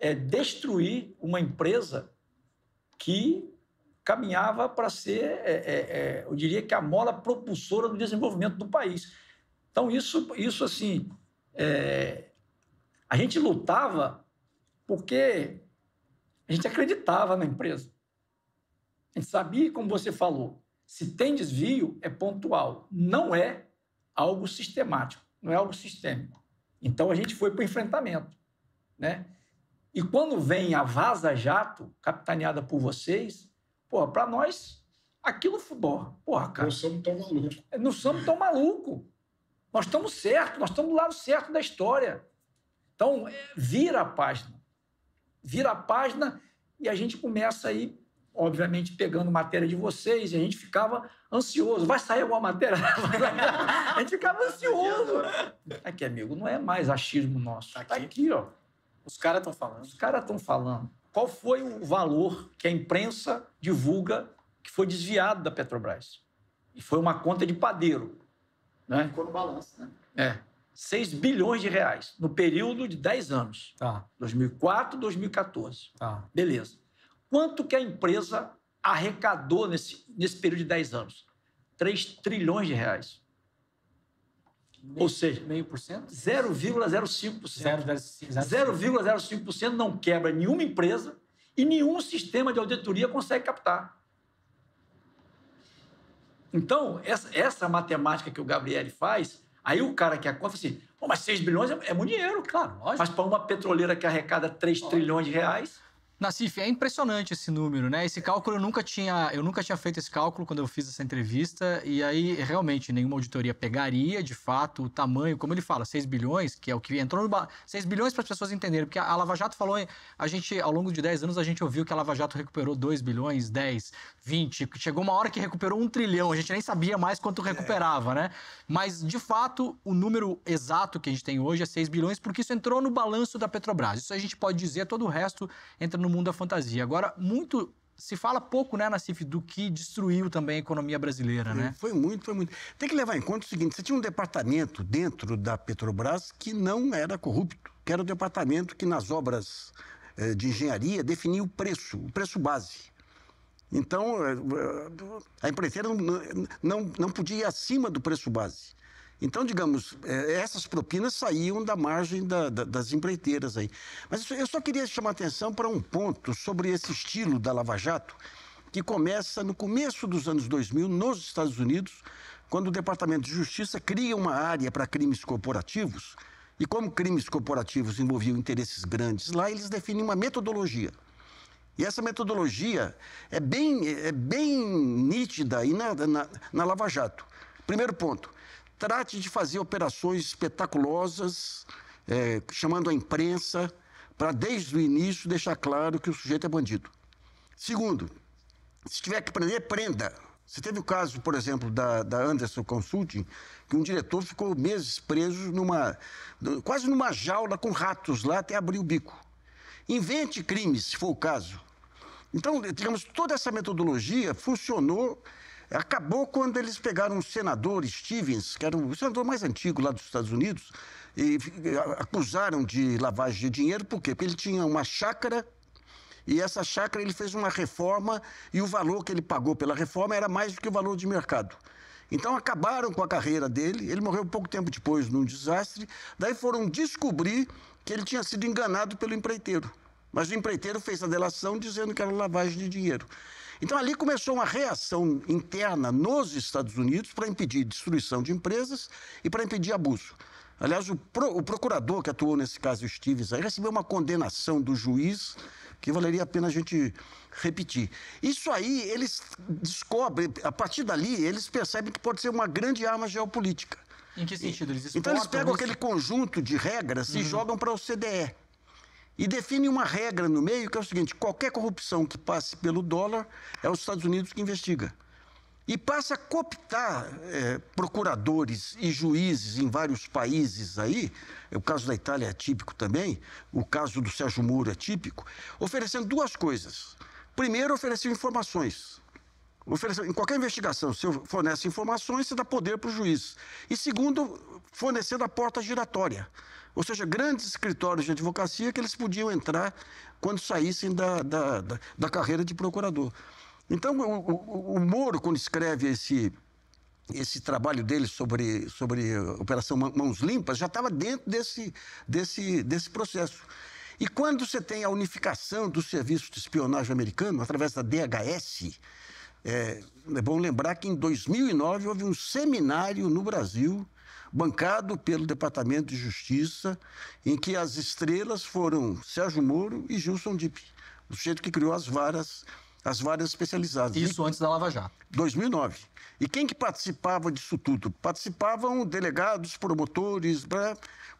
é, destruir uma empresa que caminhava para ser, é, é, é, eu diria que a mola propulsora do desenvolvimento do país. Então isso, isso assim, é, a gente lutava porque a gente acreditava na empresa. A gente sabia, como você falou, se tem desvio é pontual, não é algo sistemático, não é algo sistêmico. Então a gente foi para o enfrentamento. Né? E quando vem a Vaza Jato, capitaneada por vocês, pô, para nós, aquilo futebol. Porra, cara. É, não somos tão malucos. Não somos tão malucos. Nós estamos certos, nós estamos do lado certo da história. Então, é, vira a página. Vira a página e a gente começa aí obviamente, pegando matéria de vocês, e a gente ficava ansioso. Vai sair alguma matéria? a gente ficava ansioso. Aqui, amigo, não é mais achismo nosso. Tá aqui, tá aqui ó. Os caras estão falando. Os caras estão falando. Qual foi o valor que a imprensa divulga que foi desviado da Petrobras? E foi uma conta de padeiro. Né? Ficou no balanço, né? É. 6 bilhões de reais no período de 10 anos. Tá. 2004, 2014. Tá. Beleza. Quanto que a empresa arrecadou nesse, nesse período de 10 anos? 3 trilhões de reais. Meio, Ou seja, 0,05%. 0,05% não quebra nenhuma empresa e nenhum sistema de auditoria consegue captar. Então, essa, essa matemática que o Gabriel faz, aí o cara que a conta assim, mas 6 bilhões é, é muito dinheiro, claro. Lógico. Mas para uma petroleira que arrecada 3 Lógico. trilhões de reais. Nassif, é impressionante esse número, né? Esse cálculo eu nunca tinha, eu nunca tinha feito esse cálculo quando eu fiz essa entrevista, e aí realmente nenhuma auditoria pegaria de fato o tamanho, como ele fala, 6 bilhões, que é o que entrou no ba... 6 bilhões para as pessoas entenderem, porque a Lava Jato falou, a gente ao longo de 10 anos a gente ouviu que a Lava Jato recuperou 2 bilhões, 10. 20, chegou uma hora que recuperou um trilhão, a gente nem sabia mais quanto recuperava, é. né? Mas, de fato, o número exato que a gente tem hoje é 6 bilhões, porque isso entrou no balanço da Petrobras. Isso a gente pode dizer, todo o resto entra no mundo da fantasia. Agora, muito se fala pouco, né, Cif do que destruiu também a economia brasileira, né? Foi muito, foi muito. Tem que levar em conta o seguinte: você tinha um departamento dentro da Petrobras que não era corrupto, que era o departamento que nas obras eh, de engenharia definia o preço, o preço base. Então, é, é, a empreiteira não, não, não podia ir acima do preço base. Então, digamos, é, essas propinas saíam da margem da, da, das empreiteiras aí. Mas eu só queria chamar atenção para um ponto sobre esse estilo da Lava Jato, que começa no começo dos anos 2000, nos Estados Unidos, quando o Departamento de Justiça cria uma área para crimes corporativos. E como crimes corporativos envolviam interesses grandes lá, eles definem uma metodologia. E essa metodologia é bem, é bem nítida aí na, na, na Lava Jato. Primeiro ponto, trate de fazer operações espetaculosas, é, chamando a imprensa, para desde o início deixar claro que o sujeito é bandido. Segundo, se tiver que prender, prenda. Você teve o caso, por exemplo, da, da Anderson Consulting, que um diretor ficou meses preso numa, quase numa jaula com ratos lá até abrir o bico. Invente crimes, se for o caso. Então, digamos, toda essa metodologia funcionou, acabou quando eles pegaram o senador, Stevens, que era o senador mais antigo lá dos Estados Unidos, e acusaram de lavagem de dinheiro, por quê? Porque ele tinha uma chácara e essa chácara ele fez uma reforma e o valor que ele pagou pela reforma era mais do que o valor de mercado. Então acabaram com a carreira dele, ele morreu pouco tempo depois num desastre, daí foram descobrir que ele tinha sido enganado pelo empreiteiro. Mas o empreiteiro fez a delação dizendo que era lavagem de dinheiro. Então ali começou uma reação interna nos Estados Unidos para impedir destruição de empresas e para impedir abuso. Aliás, o, pro, o procurador que atuou nesse caso, o Stevens, aí, recebeu uma condenação do juiz que valeria a pena a gente repetir. Isso aí eles descobrem, a partir dali, eles percebem que pode ser uma grande arma geopolítica. Em que sentido? Eles então eles pegam isso? aquele conjunto de regras uhum. e jogam para o CDE e define uma regra no meio que é o seguinte: qualquer corrupção que passe pelo dólar é os Estados Unidos que investiga. E passa a cooptar é, procuradores e juízes em vários países aí, é o caso da Itália é típico também, o caso do Sérgio Moro é típico, oferecendo duas coisas. Primeiro, ofereceu informações. Ofereceu, em qualquer investigação, se fornece informações, você dá poder para o juiz. E segundo, fornecendo a porta giratória. Ou seja, grandes escritórios de advocacia que eles podiam entrar quando saíssem da, da, da, da carreira de procurador. Então, o, o, o Moro, quando escreve esse, esse trabalho dele sobre, sobre Operação Mãos Limpas já estava dentro desse, desse, desse processo. E quando você tem a unificação do serviço de espionagem americano, através da DHS, é, é bom lembrar que em 2009 houve um seminário no Brasil bancado pelo Departamento de Justiça, em que as estrelas foram Sérgio Moro e Gilson Dipp, o sujeito que criou as varas as várias especializadas. Isso antes da Lava Jato. 2009. E quem que participava disso tudo? Participavam delegados, promotores,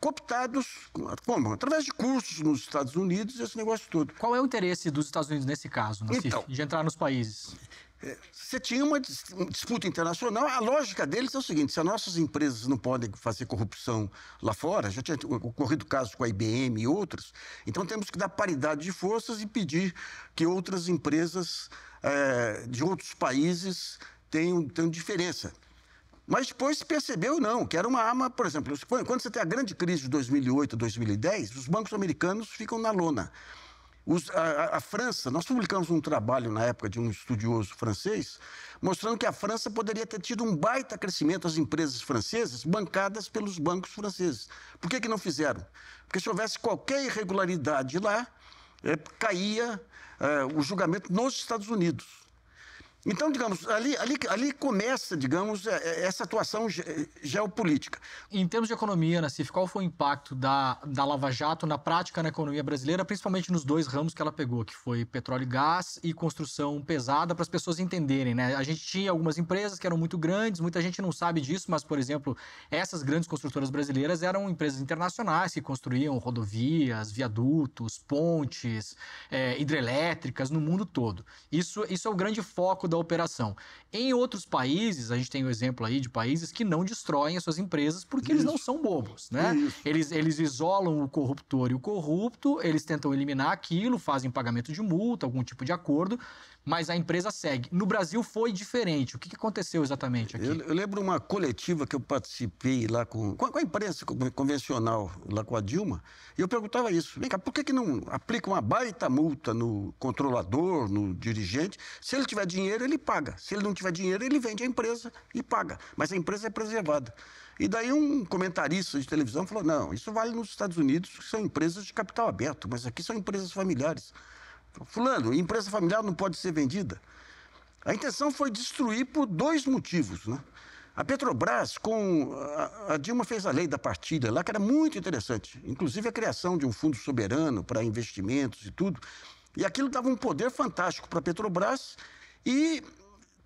cooptados, como? Através de cursos nos Estados Unidos, esse negócio todo. Qual é o interesse dos Estados Unidos nesse caso, Nassif, então, de entrar nos países? Você tinha uma disputa internacional. A lógica deles é o seguinte: se as nossas empresas não podem fazer corrupção lá fora, já tinha ocorrido casos com a IBM e outros. então temos que dar paridade de forças e pedir que outras empresas é, de outros países tenham, tenham diferença. Mas depois se percebeu, não, que era uma arma, por exemplo, quando você tem a grande crise de 2008, 2010, os bancos americanos ficam na lona. Os, a, a, França, nós publicamos um trabalho na época de um estudioso francês, mostrando que a França poderia ter tido um baita crescimento as empresas francesas, bancadas pelos bancos franceses. Por que, que não fizeram? Porque se houvesse qualquer irregularidade lá, é, caía é, o julgamento nos Estados Unidos. Então, digamos, ali, ali, ali começa, digamos, é, é, essa atuação ge geopolítica. Em termos de economia, Nassif, né, qual foi o impacto da, da Lava Jato na prática na economia brasileira, principalmente nos dois ramos que ela pegou, que foi petróleo e gás e construção pesada, para as pessoas entenderem, né? A gente tinha algumas empresas que eram muito grandes, muita gente não sabe disso, mas, por exemplo, essas grandes construtoras brasileiras eram empresas internacionais que construíam rodovias, viadutos, pontes, é, hidrelétricas no mundo todo. Isso, isso é o grande foco da operação. Em outros países, a gente tem o um exemplo aí de países que não destroem as suas empresas porque Isso. eles não são bobos, né? Eles, eles isolam o corruptor e o corrupto, eles tentam eliminar aquilo, fazem pagamento de multa, algum tipo de acordo, mas a empresa segue. No Brasil foi diferente. O que aconteceu exatamente aqui? Eu, eu lembro uma coletiva que eu participei lá com, com a imprensa convencional, lá com a Dilma, e eu perguntava isso. Vem cá, por que, que não aplica uma baita multa no controlador, no dirigente? Se ele tiver dinheiro, ele paga. Se ele não tiver dinheiro, ele vende a empresa e paga. Mas a empresa é preservada. E daí um comentarista de televisão falou: não, isso vale nos Estados Unidos, que são empresas de capital aberto, mas aqui são empresas familiares. Fulano, empresa familiar não pode ser vendida. A intenção foi destruir por dois motivos. Né? A Petrobras, com a, Dilma fez a lei da partilha lá, que era muito interessante. Inclusive a criação de um fundo soberano para investimentos e tudo. E aquilo dava um poder fantástico para a Petrobras e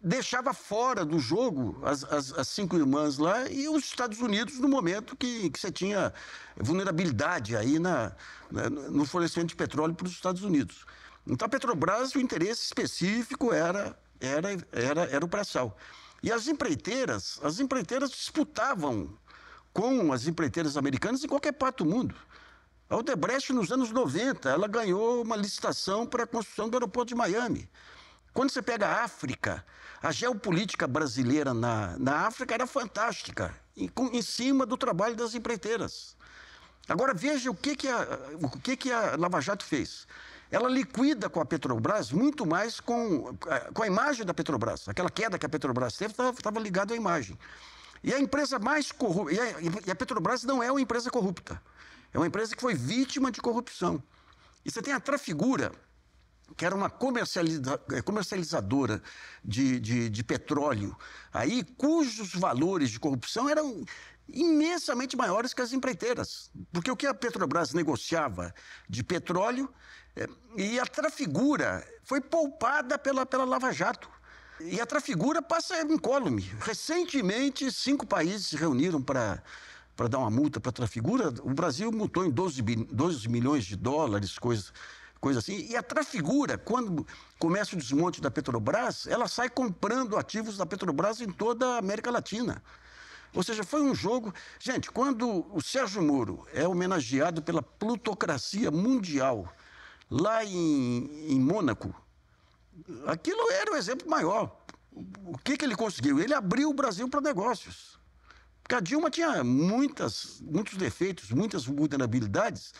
deixava fora do jogo as, as, as, cinco irmãs lá e os Estados Unidos no momento que, que você tinha vulnerabilidade aí na, na no fornecimento de petróleo para os Estados Unidos. Então, a Petrobras, o interesse específico era, era, era, era o pré-sal. E as empreiteiras, as empreiteiras disputavam com as empreiteiras americanas em qualquer parte do mundo. A Odebrecht, nos anos 90, ela ganhou uma licitação para a construção do aeroporto de Miami. Quando você pega a África, a geopolítica brasileira na, na África era fantástica, em, em cima do trabalho das empreiteiras. Agora veja o que, que, a, o que, que a Lava Jato fez ela liquida com a Petrobras muito mais com, eh, com a imagem da Petrobras. Aquela queda que a Petrobras teve estava ligada à imagem. E a empresa mais corrupta. E, e a Petrobras não é uma empresa corrupta. É uma empresa que foi vítima de corrupção. E você tem a Trafigura, que era uma eh, comercializadora de, de, de, petróleo, aí cujos valores de corrupção eram imensamente maiores que as empreiteiras. Porque o que a Petrobras negociava de petróleo e a Trafigura foi poupada pela, pela Lava Jato. E a Trafigura passa incólume. Recentemente, cinco países se reuniram para para dar uma multa para a Trafigura. O Brasil multou em 12, 12 milhões de dólares, coisa, coisa assim. E a Trafigura, quando começa o desmonte da Petrobras, ela sai comprando ativos da Petrobras em toda a América Latina. Ou seja, foi um jogo. Gente, quando o Sérgio Moro é homenageado pela plutocracia mundial lá em, em Mônaco, aquilo era o um exemplo maior. O que, que ele conseguiu? Ele abriu o Brasil para negócios. Porque a Dilma tinha muitas, muitos defeitos, muitas vulnerabilidades,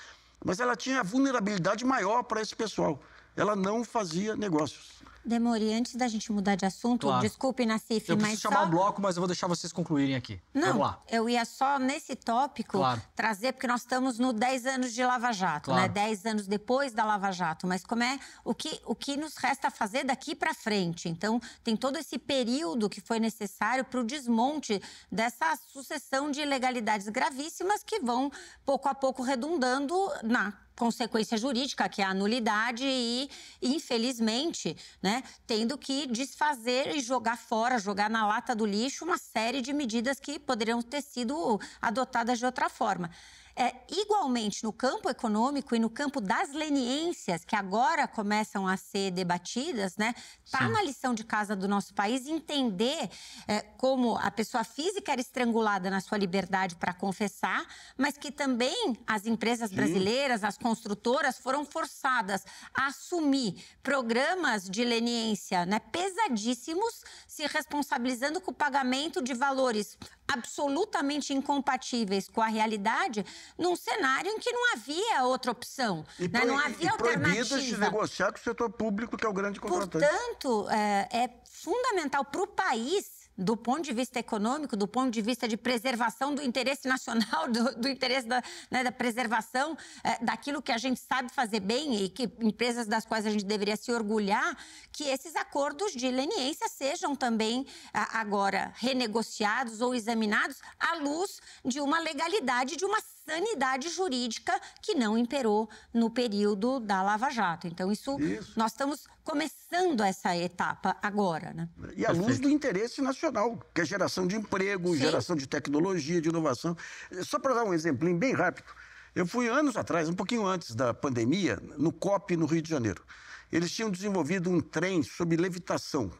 mas ela tinha a vulnerabilidade maior para esse pessoal ela não fazia negócios. Demori, antes da gente mudar de assunto, claro. desculpe, Nacife, eu mas. Eu chamar só... o bloco, mas eu vou deixar vocês concluírem aqui. Não, Vamos lá. Eu ia só nesse tópico claro. trazer, porque nós estamos no 10 anos de Lava Jato, né? claro. né? 10 anos depois da Lava Jato. Mas como é o que, o que nos resta fazer daqui para frente? Então, tem todo esse período que foi necessário para o desmonte dessa sucessão de ilegalidades gravíssimas que vão, pouco a pouco, redundando na consequência jurídica, que é a nulidade, e, infelizmente, né, tendo que desfazer e jogar fora, jogar na lata do lixo uma série de medidas que poderiam ter sido adotadas de outra forma. É, igualmente, no campo econômico e no campo das leniências, que agora começam a ser debatidas, né? Está na lição de casa do nosso país entender é, como a pessoa física era estrangulada na sua liberdade para confessar, mas que também as empresas brasileiras, as construtoras, foram forçadas a assumir programas de leniência né, pesadíssimos, se responsabilizando com o pagamento de valores absolutamente incompatíveis com a realidade num cenário em que não havia outra opção, e, né? não havia e, e de negociar com o setor público, que é o grande contratante. Portanto, é, é fundamental para o país do ponto de vista econômico, do ponto de vista de preservação do interesse nacional, do, do interesse da, né, da preservação é, daquilo que a gente sabe fazer bem e que empresas das quais a gente deveria se orgulhar, que esses acordos de leniência sejam também agora renegociados ou examinados à luz de uma legalidade, de uma sanidade jurídica que não imperou no período da Lava Jato. Então, isso, isso. nós estamos começando essa etapa agora. Né? E à luz do interesse nacional, que é geração de emprego, Sim. geração de tecnologia, de inovação. Só para dar um exemplinho bem rápido, eu fui anos atrás, um pouquinho antes da pandemia, no COP, no Rio de Janeiro. Eles tinham desenvolvido um trem sob levitação.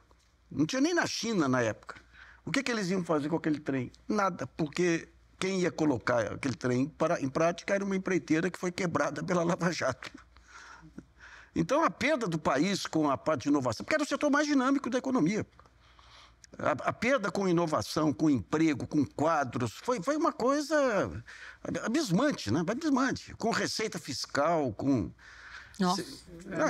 Não tinha nem na China na época. O que, que eles iam fazer com aquele trem? Nada, porque quem ia colocar aquele trem para, em prática era uma empreiteira que foi quebrada pela Lava Jato. Então, a perda do país com a parte de inovação, porque era o setor mais dinâmico da economia. A, a perda com inovação, com emprego, com quadros, foi, foi uma coisa abismante, né? Abismante. Com receita fiscal, com. Nossa.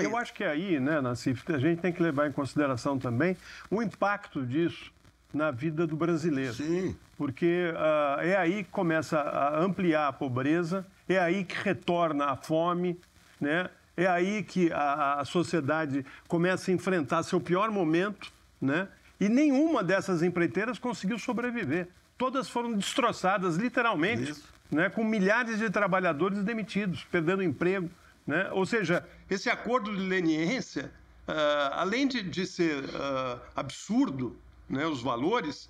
É, eu acho que é aí, né, Nassif, a gente tem que levar em consideração também o impacto disso na vida do brasileiro. Sim. Porque uh, é aí que começa a ampliar a pobreza, é aí que retorna a fome, né? É aí que a, a sociedade começa a enfrentar seu pior momento, né? E nenhuma dessas empreiteiras conseguiu sobreviver. Todas foram destroçadas, literalmente, né? com milhares de trabalhadores demitidos, perdendo emprego. Né? Ou seja, esse acordo de leniência, uh, além de, de ser uh, absurdo, né, os valores,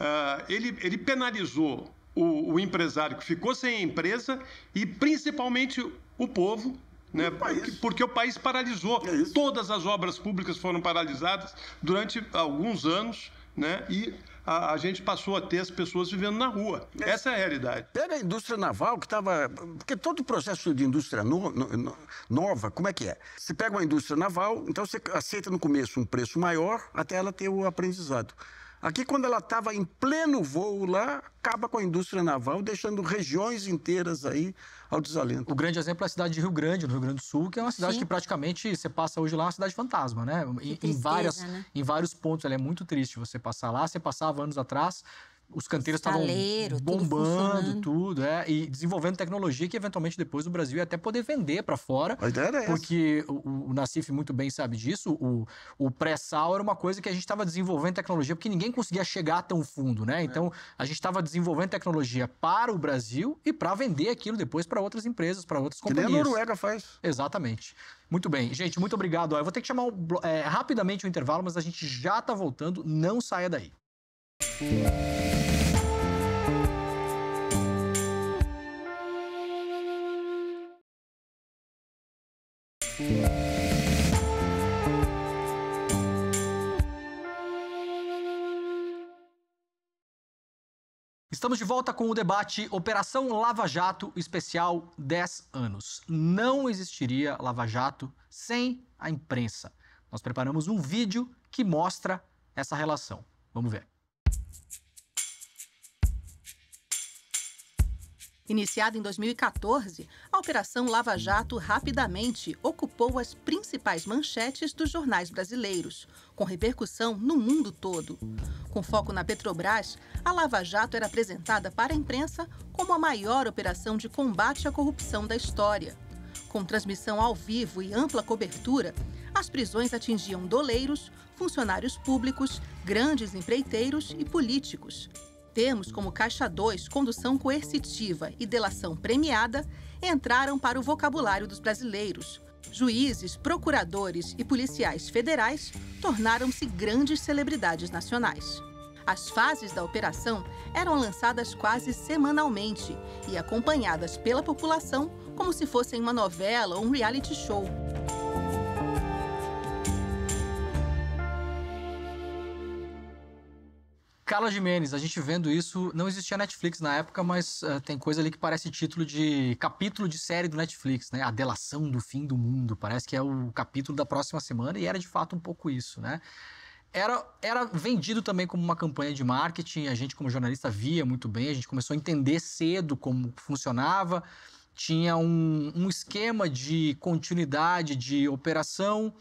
uh, ele, ele penalizou o, o, empresário que ficou sem a empresa e principalmente o povo. Né, o porque, porque, o país paralisou. É Todas as obras públicas foram paralisadas durante alguns anos. Né, e a, a gente passou a ter as pessoas vivendo na rua. É. Essa é a realidade. Pega a indústria naval que estava. Porque todo o processo de indústria no, no, nova, como é que é? Você pega uma indústria naval, então você aceita no começo um preço maior até ela ter o aprendizado. Aqui, quando ela estava em pleno voo lá, acaba com a indústria naval, deixando regiões inteiras aí ao desalento. O grande exemplo é a cidade de Rio Grande, no Rio Grande do Sul, que é uma cidade Sim. que praticamente você passa hoje lá é uma cidade fantasma, né? Em, tristeza, em, várias, né? em vários pontos, ela é muito triste você passar lá. Você passava anos atrás, os canteiros estavam bombando tudo, tudo é, e desenvolvendo tecnologia que eventualmente depois o Brasil ia até poder vender para fora. A ideia era porque essa. o, o Nassif muito bem sabe disso, o, o pré-sal era uma coisa que a gente estava desenvolvendo tecnologia porque ninguém conseguia chegar tão fundo, né? É. Então a gente estava desenvolvendo tecnologia para o Brasil e para vender aquilo depois para outras empresas, para outras companhias. Que nem a Noruega faz. Exatamente. Muito bem. Gente, muito obrigado. Eu vou ter que chamar é, rapidamente o intervalo, mas a gente já está voltando. Não saia daí. Estamos de volta com o debate Operação Lava Jato Especial 10 anos. Não existiria Lava Jato sem a imprensa. Nós preparamos um vídeo que mostra essa relação. Vamos ver. Iniciada em 2014, a Operação Lava Jato rapidamente ocupou as principais manchetes dos jornais brasileiros, com repercussão no mundo todo. Com foco na Petrobras, a Lava Jato era apresentada para a imprensa como a maior operação de combate à corrupção da história. Com transmissão ao vivo e ampla cobertura, as prisões atingiam doleiros, funcionários públicos, grandes empreiteiros e políticos. Termos como caixa 2, condução coercitiva e delação premiada entraram para o vocabulário dos brasileiros. Juízes, procuradores e policiais federais tornaram-se grandes celebridades nacionais. As fases da operação eram lançadas quase semanalmente e acompanhadas pela população como se fossem uma novela ou um reality show. Carla Jimenez, a gente vendo isso, não existia Netflix na época, mas uh, tem coisa ali que parece título de capítulo de série do Netflix, né? A delação do fim do mundo, parece que é o capítulo da próxima semana e era de fato um pouco isso, né? Era, era vendido também como uma campanha de marketing, a gente como jornalista via muito bem, a gente começou a entender cedo como funcionava, tinha um, um esquema de continuidade de operação,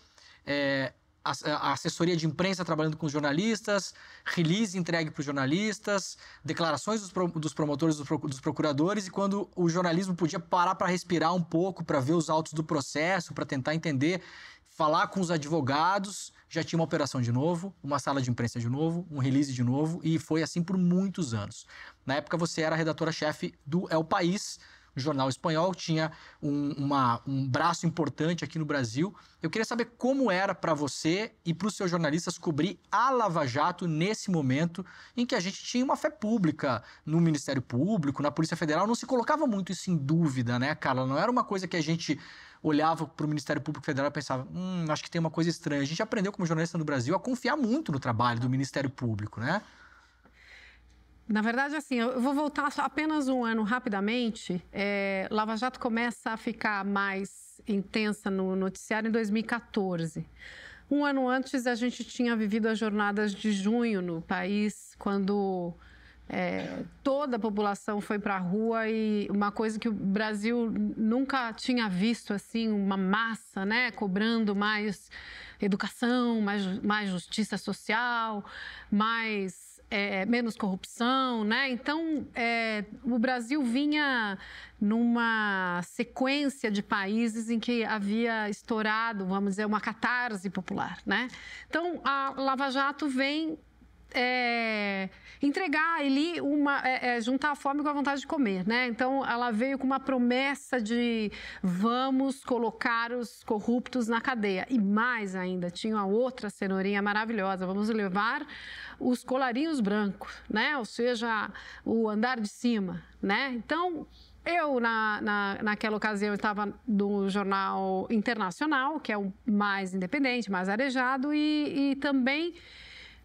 é, eh, a assessoria de imprensa trabalhando com os jornalistas, release entregue para os jornalistas, declarações dos, pro, dos promotores, dos, pro, dos, procuradores, e quando o jornalismo podia parar para respirar um pouco, para ver os autos do processo, para tentar entender, falar com os advogados, já tinha uma operação de novo, uma sala de imprensa de novo, um release de novo, e foi assim por muitos anos. Na época você era a redatora-chefe do El País, jornal espanhol, tinha um, uma, um braço importante aqui no Brasil. Eu queria saber como era para você e para os seus jornalistas cobrir a Lava Jato nesse momento em que a gente tinha uma fé pública no Ministério Público, na Polícia Federal, não se colocava muito isso em dúvida, né, Carla? Não era uma coisa que a gente olhava para o Ministério Público Federal e pensava, hum, acho que tem uma coisa estranha. A gente aprendeu como jornalista no Brasil a confiar muito no trabalho do Ministério Público, né? Na verdade, assim, eu vou voltar apenas um ano rapidamente. É, Lava Jato começa a ficar mais intensa no noticiário em 2014. Um ano antes, a gente tinha vivido as jornadas de junho no país, quando é, toda a população foi para a rua e uma coisa que o Brasil nunca tinha visto assim uma massa né cobrando mais educação mais, mais justiça social mais é, menos corrupção, né? Então, é, o Brasil vinha numa sequência de países em que havia estourado, vamos dizer, uma catarse popular, né? Então, a Lava Jato vem é, entregar ali uma é, é, juntar a fome com a vontade de comer, né? Então ela veio com uma promessa de vamos colocar os corruptos na cadeia e mais ainda tinha uma outra cenourinha maravilhosa, vamos levar os colarinhos brancos, né? Ou seja, o andar de cima, né? Então eu, na, na, naquela ocasião, estava no jornal internacional, que é o mais independente, mais arejado, e, e também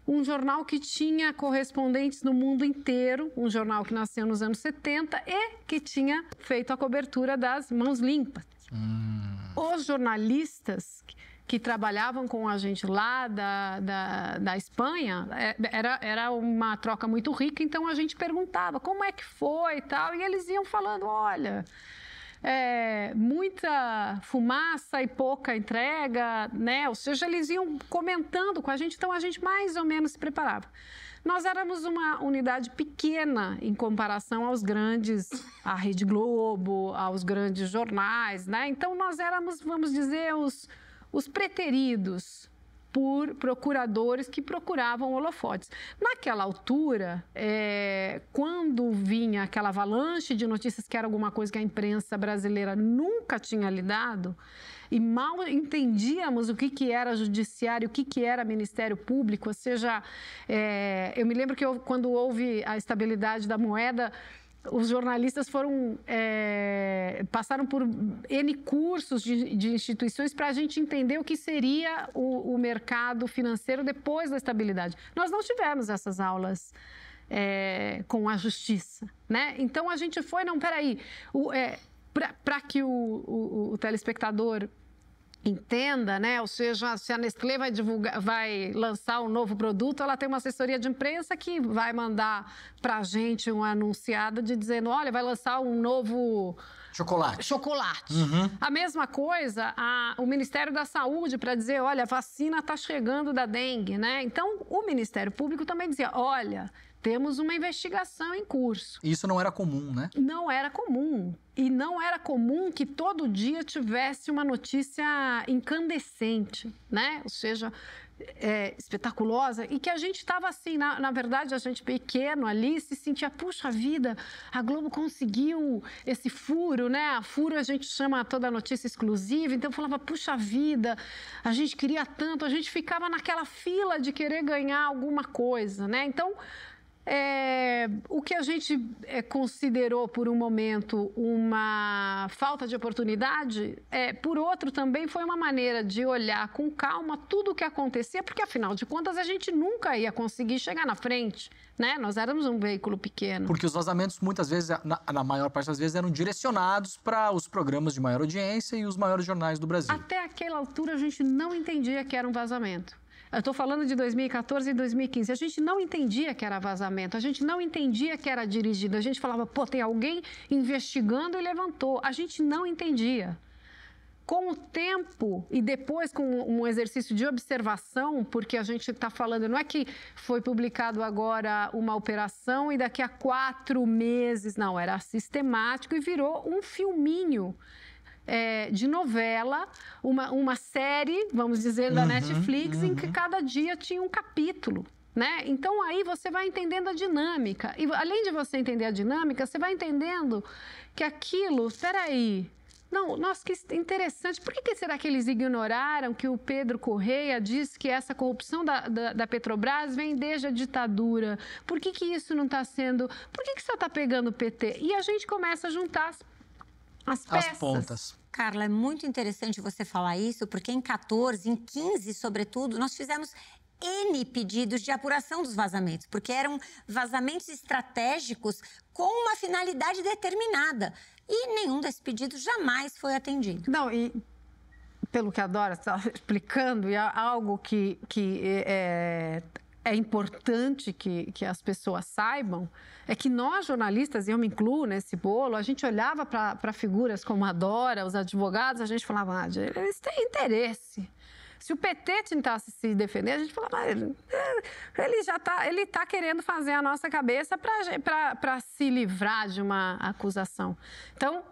um jornal que tinha correspondentes no mundo inteiro, um jornal que nasceu nos anos 70 e que tinha feito a cobertura das mãos limpas. Hum. Os jornalistas que trabalhavam com a gente lá da, da, da Espanha, é, era, era uma troca muito rica, então a gente perguntava como é que foi e tal, e eles iam falando, olha, é, muita fumaça e pouca entrega, né? Ou seja, eles iam comentando com a gente, então a gente mais ou menos se preparava. Nós éramos uma unidade pequena em comparação aos grandes, à Rede Globo, aos grandes jornais, né? Então nós éramos, vamos dizer, os, os preteridos por procuradores que procuravam holofotes. Naquela altura, é, quando vinha aquela avalanche de notícias que era alguma coisa que a imprensa brasileira nunca tinha lidado, e mal entendíamos o que, que era judiciário, o que, que era Ministério Público, ou seja, é, eu me lembro que eu, quando houve a estabilidade da moeda, os jornalistas foram é, passaram por n cursos de, de instituições para a gente entender o que seria o, o, mercado financeiro depois da estabilidade. Nós não tivemos essas aulas. É, com a justiça, né? Então a gente foi, não, peraí, o, é, para que o, o, o telespectador entenda, né? Ou seja, se a Nestlé vai divulgar, vai lançar um novo produto, ela tem uma assessoria de imprensa que vai mandar para a gente um anunciado de dizendo, olha, vai lançar um novo Chocolate. Chocolate. Uhum. A mesma coisa, a, o Ministério da Saúde para dizer, olha, a vacina está chegando da dengue, né? Então, o Ministério Público também dizia, olha, temos uma investigação em curso. Isso não era comum, né? Não era comum. E não era comum que todo dia tivesse uma notícia incandescente, né? Ou seja, é, espetaculosa e que a gente estava assim, na, na, verdade, a gente pequeno ali se sentia, puxa vida, a Globo conseguiu esse furo, né? A furo a gente chama toda notícia exclusiva, então falava, puxa vida, a gente queria tanto, a gente ficava naquela fila de querer ganhar alguma coisa, né? Então, é, o que a gente é, considerou por um momento uma falta de oportunidade, é, por outro também foi uma maneira de olhar com calma tudo o que acontecia, porque afinal de contas a gente nunca ia conseguir chegar na frente, né? Nós éramos um veículo pequeno. Porque os vazamentos muitas vezes, na, na maior parte das vezes, eram direcionados para os programas de maior audiência e os maiores jornais do Brasil. Até aquela altura a gente não entendia que era um vazamento. Eu estou falando de 2014 e 2015. A gente não entendia que era vazamento, a gente não entendia que era dirigido. A gente falava, pô, tem alguém investigando e levantou. A gente não entendia. Com o tempo e depois com um exercício de observação, porque a gente está falando, não é que foi publicado agora uma operação e daqui a quatro meses, não, era sistemático e virou um filminho é, de novela, uma, uma série, vamos dizer, da uhum, Netflix, uhum. em que uhum. cada dia tinha um capítulo. Né? Então aí você vai entendendo a dinâmica. E além de você entender a dinâmica, você vai entendendo que aquilo, peraí. Não, nossa, que interessante. Por que, que será que eles ignoraram que o Pedro Correia diz que essa corrupção da, da, da Petrobras vem desde a ditadura? Por que, que isso não está sendo. Por que, que só está pegando o PT? E a gente começa a juntar as as, peças. as pontas. Carla, é muito interessante você falar isso, porque em 14, em 15, sobretudo, nós fizemos N pedidos de apuração dos vazamentos, porque eram vazamentos estratégicos com uma finalidade determinada. E nenhum desses pedidos jamais foi atendido. Não, e pelo que a Dora está explicando, e é algo que, que é, é é importante que, que as pessoas saibam é que nós, jornalistas, e eu me incluo nesse bolo, a gente olhava para figuras como a Dora, os advogados, a gente falava, ah, eles têm interesse. Se o PT tentasse se defender, a gente falava, ah, ele, é, ele já está ele tá querendo fazer a nossa cabeça para se livrar de uma acusação. Então,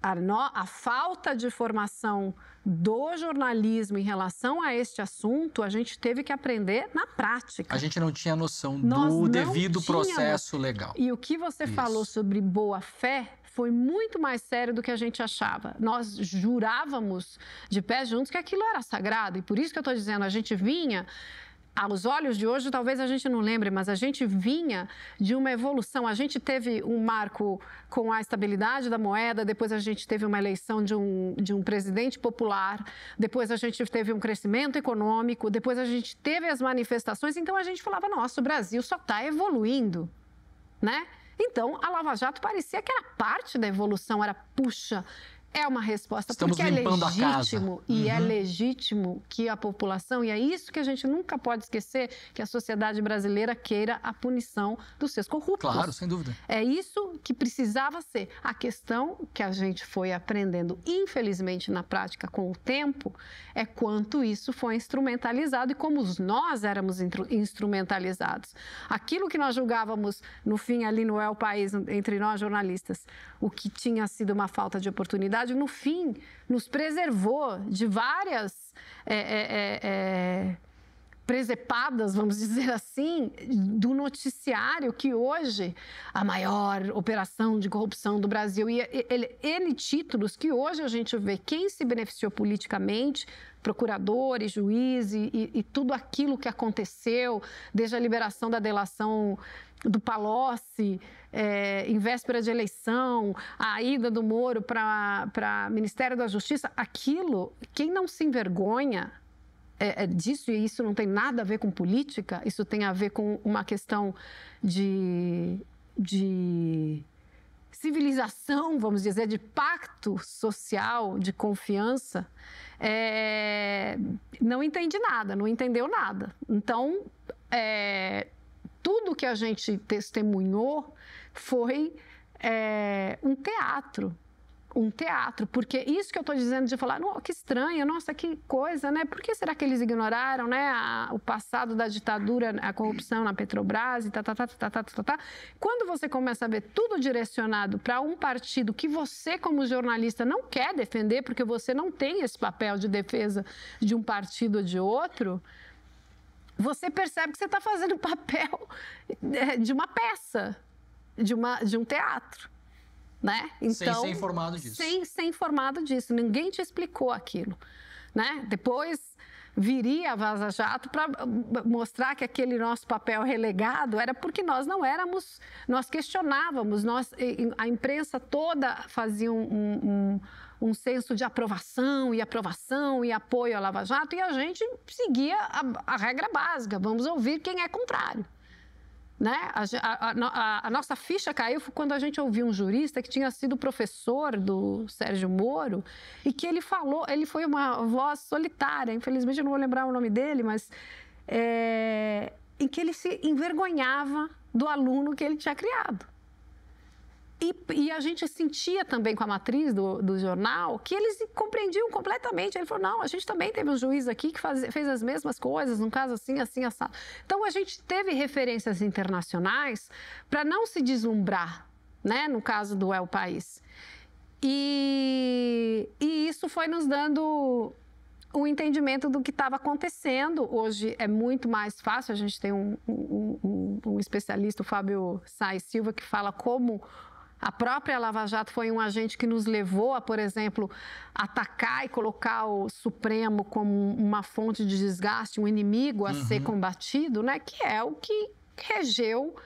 a, no, a falta de formação do jornalismo em relação a este assunto, a gente teve que aprender na prática. A gente não tinha noção Nós do devido tínhamos. processo legal. E o que você Isso. falou sobre boa fé foi muito mais sério do que a gente achava. Nós jurávamos de pé juntos que aquilo era sagrado e por isso que eu estou dizendo, a gente vinha aos olhos de hoje, talvez a gente não lembre, mas a gente vinha de uma evolução. A gente teve um marco com a estabilidade da moeda, depois a gente teve uma eleição de um, de um presidente popular, depois a gente teve um crescimento econômico, depois a gente teve as manifestações. Então a gente falava: nossa, o Brasil só está evoluindo, né? Então a Lava Jato parecia que era parte da evolução, era puxa é uma resposta, Estamos porque é legítimo e é uhum. é legítimo que a população, e é isso que a gente nunca pode esquecer, que a sociedade brasileira queira a punição dos seus corruptos. Claro, sem dúvida. É isso que precisava ser. A questão que a gente foi aprendendo, infelizmente, na prática com o tempo, é quanto isso foi instrumentalizado e como nós éramos instrumentalizados. Aquilo que nós julgávamos, no fim, ali no El País, entre nós jornalistas, o que tinha sido uma falta de oportunidade, verdade, no fim, nos preservou de várias é, é, é, é presepadas, vamos dizer assim, do noticiário que hoje a maior operação de corrupção do Brasil e ele, ele títulos que hoje a gente vê quem se beneficiou politicamente procuradores, juízes e, e, tudo aquilo que aconteceu, desde a liberação da delação do Palocci, é, em véspera de eleição, a ida do Moro para Ministério da Justiça, aquilo, quem não se envergonha é, é disso, e isso não tem nada a ver com política, isso tem a ver com uma questão de, de civilização, vamos dizer, de pacto social, de confiança, é, não entende nada, não entendeu nada. Então, é, tudo que a gente testemunhou foi é, um teatro. Um teatro, porque isso que eu estou dizendo de falar, que estranho, nossa, que coisa, né? Por que será que eles ignoraram né, a, o passado da ditadura, a corrupção na Petrobras e tá, tá, tá, tá, tá, tá, tá. tá, tá? Quando você começa a ver tudo direcionado para um partido que você, como jornalista, não quer defender, porque você não tem esse papel de defesa de um partido ou de outro, você percebe que você está fazendo o papel é, de uma peça, de, uma, de um teatro. Né? Então, sem ser então, informado disso. Sem ser informado disso. Ninguém te explicou aquilo. Né? Depois viria a Vaza Jato para eh, mostrar que aquele nosso papel relegado era porque nós não éramos, nós questionávamos, nós, a imprensa toda fazia um, um, um senso de aprovação e aprovação e apoio à Lava Jato e a gente seguia a, a regra básica: vamos ouvir quem é contrário. Né? A, a, a, nossa ficha caiu quando a gente ouviu um jurista que tinha sido professor do Sérgio Moro e que ele falou, ele foi uma voz solitária, infelizmente eu não vou lembrar o nome dele, mas é, em que ele se envergonhava do aluno que ele tinha criado. E, e, a gente sentia também com a matriz do, do, jornal que eles compreendiam completamente. Ele falou: não, a gente também teve um juiz aqui que faz, fez as mesmas coisas, num caso assim, assim, assado. Então a gente teve referências internacionais para não se deslumbrar, né, no caso do El País. E, e isso foi nos dando o entendimento do que estava acontecendo. Hoje é muito mais fácil, a gente tem um, um, um, um especialista, o Fábio e Silva, que fala como a própria Lava Jato foi um agente que nos levou a, por exemplo, atacar e colocar o Supremo como uma fonte de desgaste, um inimigo a uhum. ser combatido, né? que é o que regeu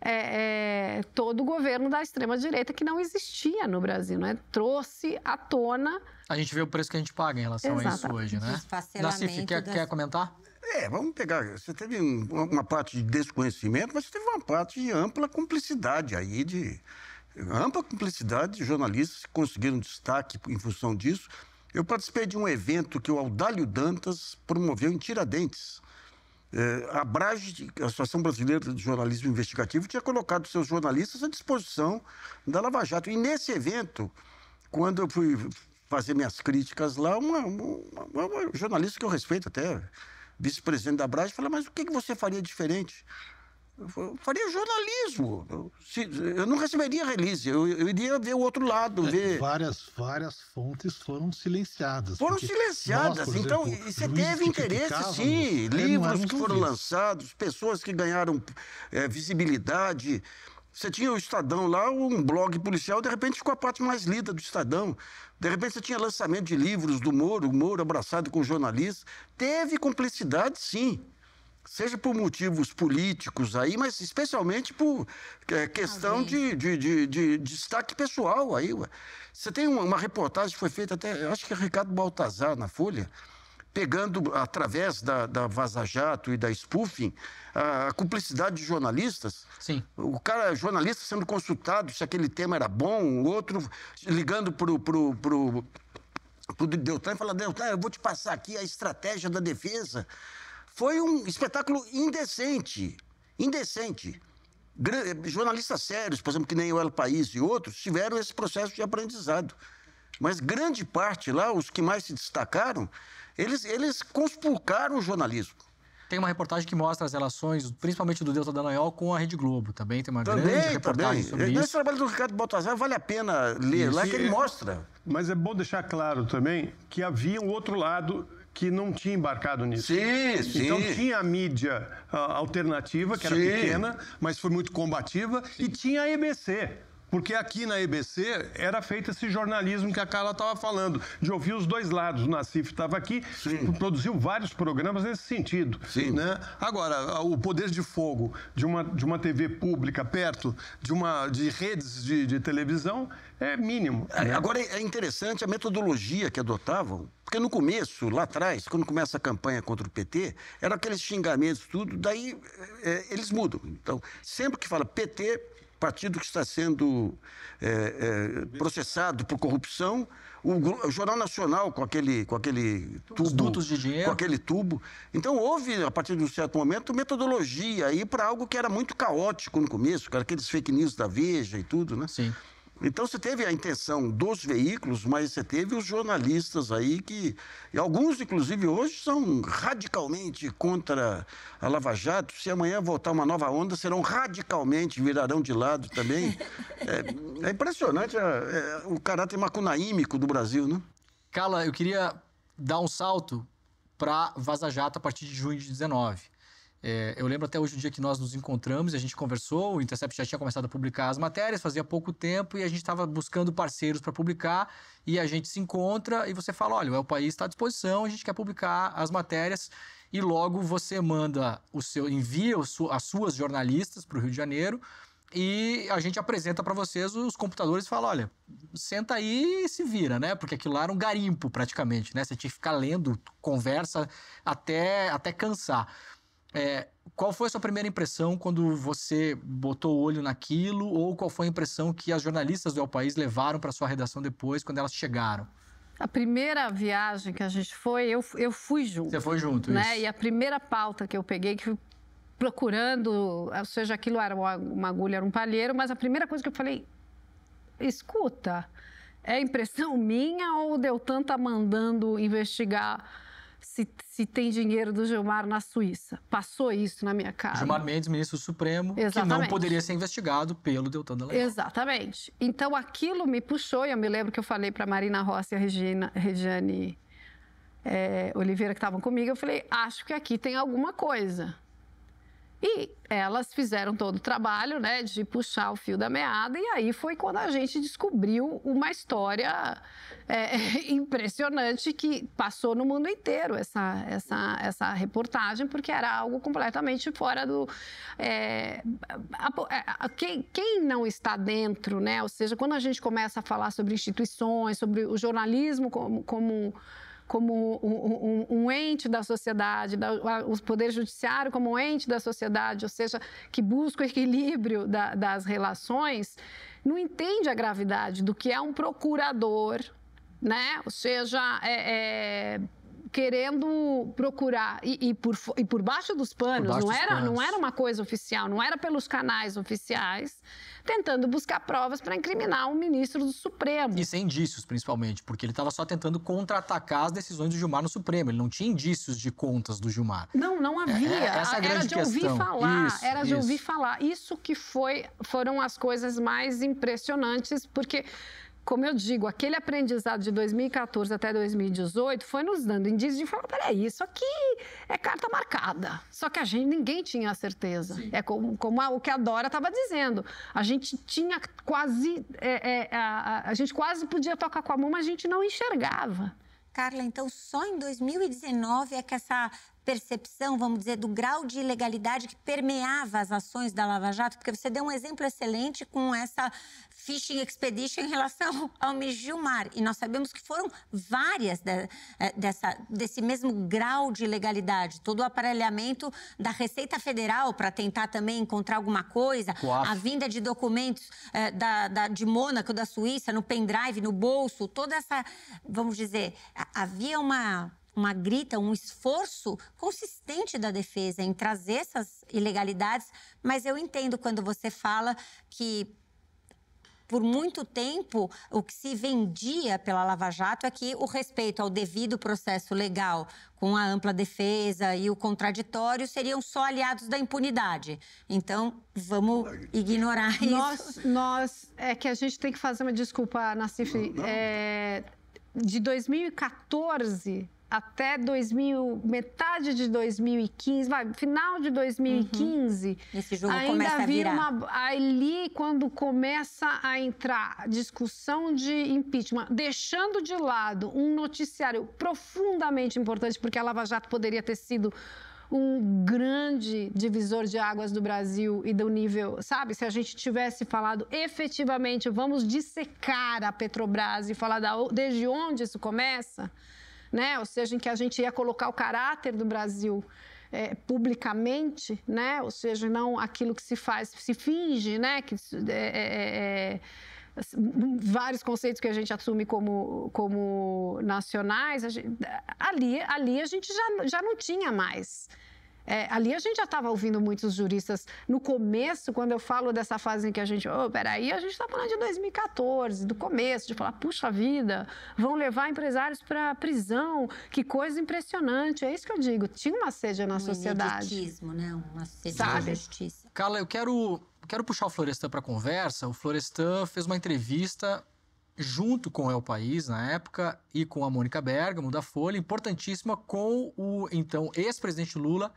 é, é, todo o governo da extrema-direita que não existia no Brasil, né? Trouxe à tona. A gente vê o preço que a gente paga em relação a isso hoje, né? Nassif, quer, das... quer comentar? É, vamos pegar. Você teve uma parte de desconhecimento, mas você teve uma parte de ampla cumplicidade aí de ampla cumplicidade de jornalistas que conseguiram destaque em função disso. Eu participei de um evento que o Audálio Dantas promoveu em Tiradentes. É, a Brage, a Associação Brasileira de Jornalismo Investigativo, tinha colocado seus jornalistas à disposição da Lava Jato. E nesse evento, quando eu fui fazer minhas críticas lá, uma, uma, uma jornalista que eu respeito até, vice-presidente da Brage, falou: Mas o que você faria diferente? Eu faria jornalismo. Eu, não receberia release, eu, eu, iria ver o outro lado. É, ver... Várias, várias fontes foram silenciadas. Foram silenciadas. Nós, então, exemplo, você teve interesse, sim. É, livros que foram lançados, pessoas que ganharam é, visibilidade. Você tinha o Estadão lá, um blog policial, de repente ficou a parte mais lida do Estadão. De repente você tinha lançamento de livros do Moro, o Moro abraçado com jornalistas. Teve cumplicidade, sim seja por motivos políticos aí, mas especialmente por é, questão de, de, de, de, destaque pessoal aí. Ué. Você tem uma, uma, reportagem que foi feita até, acho que é Ricardo Baltazar na Folha, pegando através da, da Vaza Jato e da spoofing a, a cumplicidade de jornalistas. Sim. O cara, é jornalista sendo consultado se aquele tema era bom, o outro ligando pro, pro, pro, pro Deltan e falando, Deltan, eu vou te passar aqui a estratégia da defesa. Foi um espetáculo indecente. Indecente. Eh, jornalistas sérios, por exemplo, que nem o El País e outros, tiveram esse processo de aprendizado. Mas grande parte lá, os que mais se destacaram, eles, eles conspurcaram o jornalismo. Tem uma reportagem que mostra as relações, principalmente do Deus Adanaiol, com a Rede Globo. Também tem uma também, grande reportagem também. sobre Esse isso. Esse trabalho do Ricardo Baltazar vale a pena ler isso. lá, que ele é- mostra. Mas é bom deixar claro também que havia um outro lado que não tinha embarcado nisso. Sim, então, sim. Então tinha a mídia a ah, alternativa, que era pequena, mas foi muito combativa, sim. e tinha a EBC. Porque aqui na EBC era feito esse jornalismo que a Carla estava falando, de ouvir os dois lados. O Nassif estava aqui, Sim. Tipo, produziu vários programas nesse sentido. Sim. Né? Agora, o poder de fogo de uma, de uma TV pública perto de, uma, de redes de, de televisão é mínimo. Né? Agora, é interessante a metodologia que adotavam porque no começo, lá atrás, quando começa a campanha contra o PT, eram aqueles xingamentos, tudo, daí é, é, eles mudam. Então, sempre que fala PT, partido que está sendo é, é, processado por corrupção, o, o, Jornal Nacional com aquele, com aquele tubo. Com aquele tubo. Então houve, a partir de um certo momento, metodologia aí para algo que era muito caótico no começo, aqueles fake news da Veja e tudo, né? Sim. Então você teve a intenção dos veículos, mas você teve os jornalistas aí que, alguns inclusive hoje, são radicalmente contra a Lava Jato. Se amanhã voltar uma nova onda, serão radicalmente, virarão de lado também. É, é impressionante a, é, é, o caráter macunaímico do Brasil, né? Carla, eu queria dar um salto para Vaza Jato a partir de junho de 19. É, eu lembro até hoje o dia que nós nos encontramos, a gente conversou, o Intercept já tinha começado a publicar as matérias, fazia pouco tempo, e a gente estava buscando parceiros para publicar, e a gente se encontra e você fala: olha, o País está à disposição, a gente quer publicar as matérias, e logo você manda o seu, envia o su, as suas jornalistas para o Rio de Janeiro. E a gente apresenta para vocês os computadores e fala: olha, senta aí e se vira, né? Porque aquilo lá era um garimpo praticamente, né? Você tinha que ficar lendo conversa até, até cansar. É, qual foi a sua primeira impressão quando você botou o olho naquilo? Ou qual foi a impressão que as jornalistas do El País levaram para sua redação depois, quando elas chegaram? A primeira viagem que a gente foi, eu, eu fui junto. Você foi junto, né? Isso. E a primeira pauta que eu peguei, que fui procurando, ou seja, aquilo era uma agulha, era um palheiro, mas a primeira coisa que eu falei, escuta, é impressão minha ou o Deltan tá mandando investigar se, se tem dinheiro do Gilmar na Suíça. Passou isso na minha cara. Gilmar Mendes, ministro do Supremo, Exatamente. que não poderia ser investigado pelo Deltan Dallagnol. Exatamente. Então aquilo me puxou, e eu me lembro que eu falei para Marina Rossi e a Regina, Regiane é, Oliveira, que estavam comigo, eu falei: acho que aqui tem alguma coisa. E elas fizeram todo o trabalho, né, de puxar o fio da meada, e aí foi quando a gente descobriu uma história é, impressionante que passou no mundo inteiro essa, essa, essa reportagem, porque era algo completamente fora do. É, a, a, quem, quem não está dentro, né, ou seja, quando a gente começa a falar sobre instituições, sobre o jornalismo como. como como um, um, um ente da sociedade, da, o Poder Judiciário como um ente da sociedade, ou seja, que busca o equilíbrio da, das relações, não entende a gravidade do que é um procurador, né? ou seja, é, é querendo procurar e, e, por, e por baixo dos panos, baixo não, dos era, panos. não era uma coisa oficial, não era pelos canais oficiais, tentando buscar provas para incriminar um ministro do Supremo. E sem indícios, principalmente, porque ele estava só tentando contra-atacar as decisões do Gilmar no Supremo. Ele não tinha indícios de contas do Gilmar. Não, não é, havia. É, essa é a era de ouvir falar. Isso, era de ouvir falar. Isso que foi, foram as coisas mais impressionantes, porque como eu digo, aquele aprendizado de 2014 até 2018 foi nos dando indícios de falar, peraí, isso aqui é carta marcada. Só que a gente, ninguém tinha a certeza. Sim. É como, como a, o que a Dora estava dizendo. A gente tinha quase, é, é, a, a, a gente quase podia tocar com a mão, mas a gente não enxergava. Carla, então só em 2019 é que essa percepção, vamos dizer, do grau de ilegalidade que permeava as ações da Lava Jato? Porque você deu um exemplo excelente com essa fishing expedition em relação ao Miss Gilmar. E nós sabemos que foram várias de, eh, dessa, desse mesmo grau de ilegalidade. Todo o aparelhamento da Receita Federal para tentar também encontrar alguma coisa. A vinda de documentos eh, da, da, de Mônaco, da Suíça, no pendrive, no bolso. Toda essa, vamos dizer, havia uma uma grita, um esforço consistente da defesa em trazer essas ilegalidades, mas eu entendo quando você fala que por muito tempo, o que se vendia pela Lava Jato é que o respeito ao devido processo legal, com a ampla defesa e o contraditório, seriam só aliados da impunidade. Então, vamos ignorar nós, isso. Nós, é que a gente tem que fazer uma desculpa, Nassif. Não, não. É, de 2014 até 2000, metade de 2015, vai, final de 2015, uhum. ainda vira uma ali quando começa a entrar discussão de impeachment, deixando de lado um noticiário profundamente importante, porque a Lava Jato poderia ter sido um grande divisor de águas do Brasil e do nível, sabe? Se a gente tivesse falado efetivamente, vamos dissecar a Petrobras e falar da, desde onde isso começa, né? Ou seja, em que a gente ia colocar o caráter do Brasil é, publicamente, né? Ou seja, não aquilo que se faz, se finge, né? Que é, é, é vários conceitos que a gente assume como, como nacionais, gente, ali, ali a gente já, já não tinha mais é, ali a gente já estava ouvindo muitos juristas no começo, quando eu falo dessa fase em que a gente, ô, oh, peraí, a gente está falando de 2014, do começo, de falar, puxa vida, vão levar empresários para prisão, que coisa impressionante. É isso que eu digo, tinha uma sede na um sociedade. Ineditismo, né? Uma sede justiça. Carla, eu quero, quero puxar o Florestan para conversa. O Florestan fez uma entrevista junto com o El País na época e com a Mônica Bergamo da Folha, importantíssima com o então ex-presidente Lula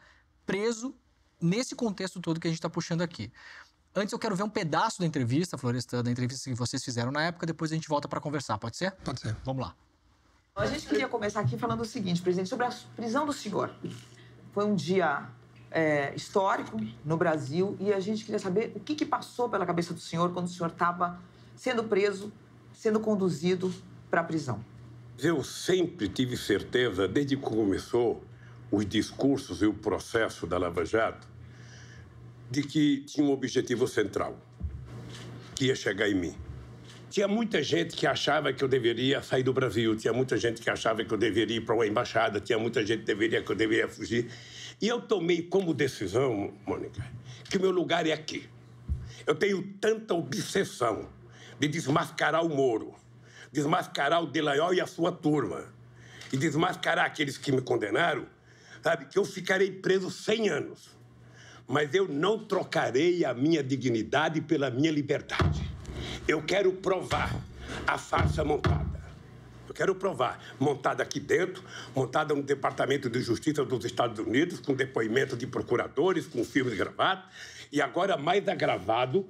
preso nesse contexto todo que a gente está puxando aqui. Antes eu quero ver um pedaço da entrevista, Florestan, da entrevista que vocês fizeram na época, depois a gente volta para conversar, pode ser? Pode ser. Vamos lá. A gente queria começar aqui falando o seguinte, presidente, sobre a prisão do senhor. Foi um dia é, histórico no Brasil e a gente queria saber o que, que passou pela cabeça do senhor quando o senhor estava sendo preso, sendo conduzido para a prisão. Eu sempre tive certeza, desde que começou, os discursos e o processo da Lava Jato de que tinha um objetivo central, que ia chegar em mim. Tinha muita gente que achava que eu deveria sair do Brasil, tinha muita gente que achava que eu deveria ir para uma embaixada, tinha muita gente que, deveria, que eu deveria fugir. E eu tomei como decisão, Mônica, que o meu lugar é aqui. Eu tenho tanta obsessão de desmascarar o Moro, desmascarar o Delaiol e a sua turma, e desmascarar aqueles que me condenaram, sabe, que eu ficarei preso 100 anos, mas eu não trocarei a minha dignidade pela minha liberdade. Eu quero provar a farsa montada. Eu quero provar, montada aqui dentro, montada no Departamento de Justiça dos Estados Unidos, com depoimento de procuradores, com filmes gravados, e agora mais agravado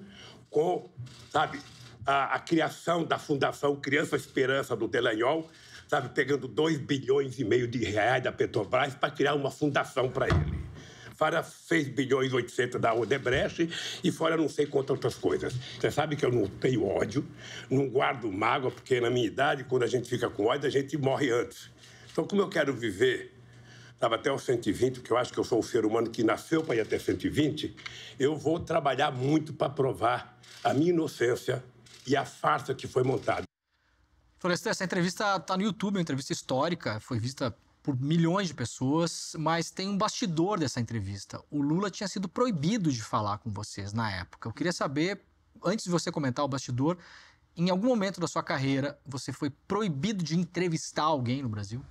com, sabe, a, a criação da Fundação Criança Esperança do Delanhol, sabe, pegando 2 bilhões e meio de reais da Petrobras para criar uma fundação para ele. Fora 6 bilhões e 800 da Odebrecht e fora não sei quantas outras coisas. Você sabe que eu não tenho ódio, não guardo mágoa, porque na minha idade, quando a gente fica com ódio, a gente morre antes. Então, como eu quero viver estava até os 120, porque eu acho que eu sou o ser humano que nasceu para ir até 120, eu vou trabalhar muito para provar a minha inocência e a farsa que foi montada. Floresta, essa entrevista está no YouTube, é uma entrevista histórica, foi vista por milhões de pessoas, mas tem um bastidor dessa entrevista. O Lula tinha sido proibido de falar com vocês na época. Eu queria saber, antes de você comentar o bastidor, em algum momento da sua carreira você foi proibido de entrevistar alguém no Brasil?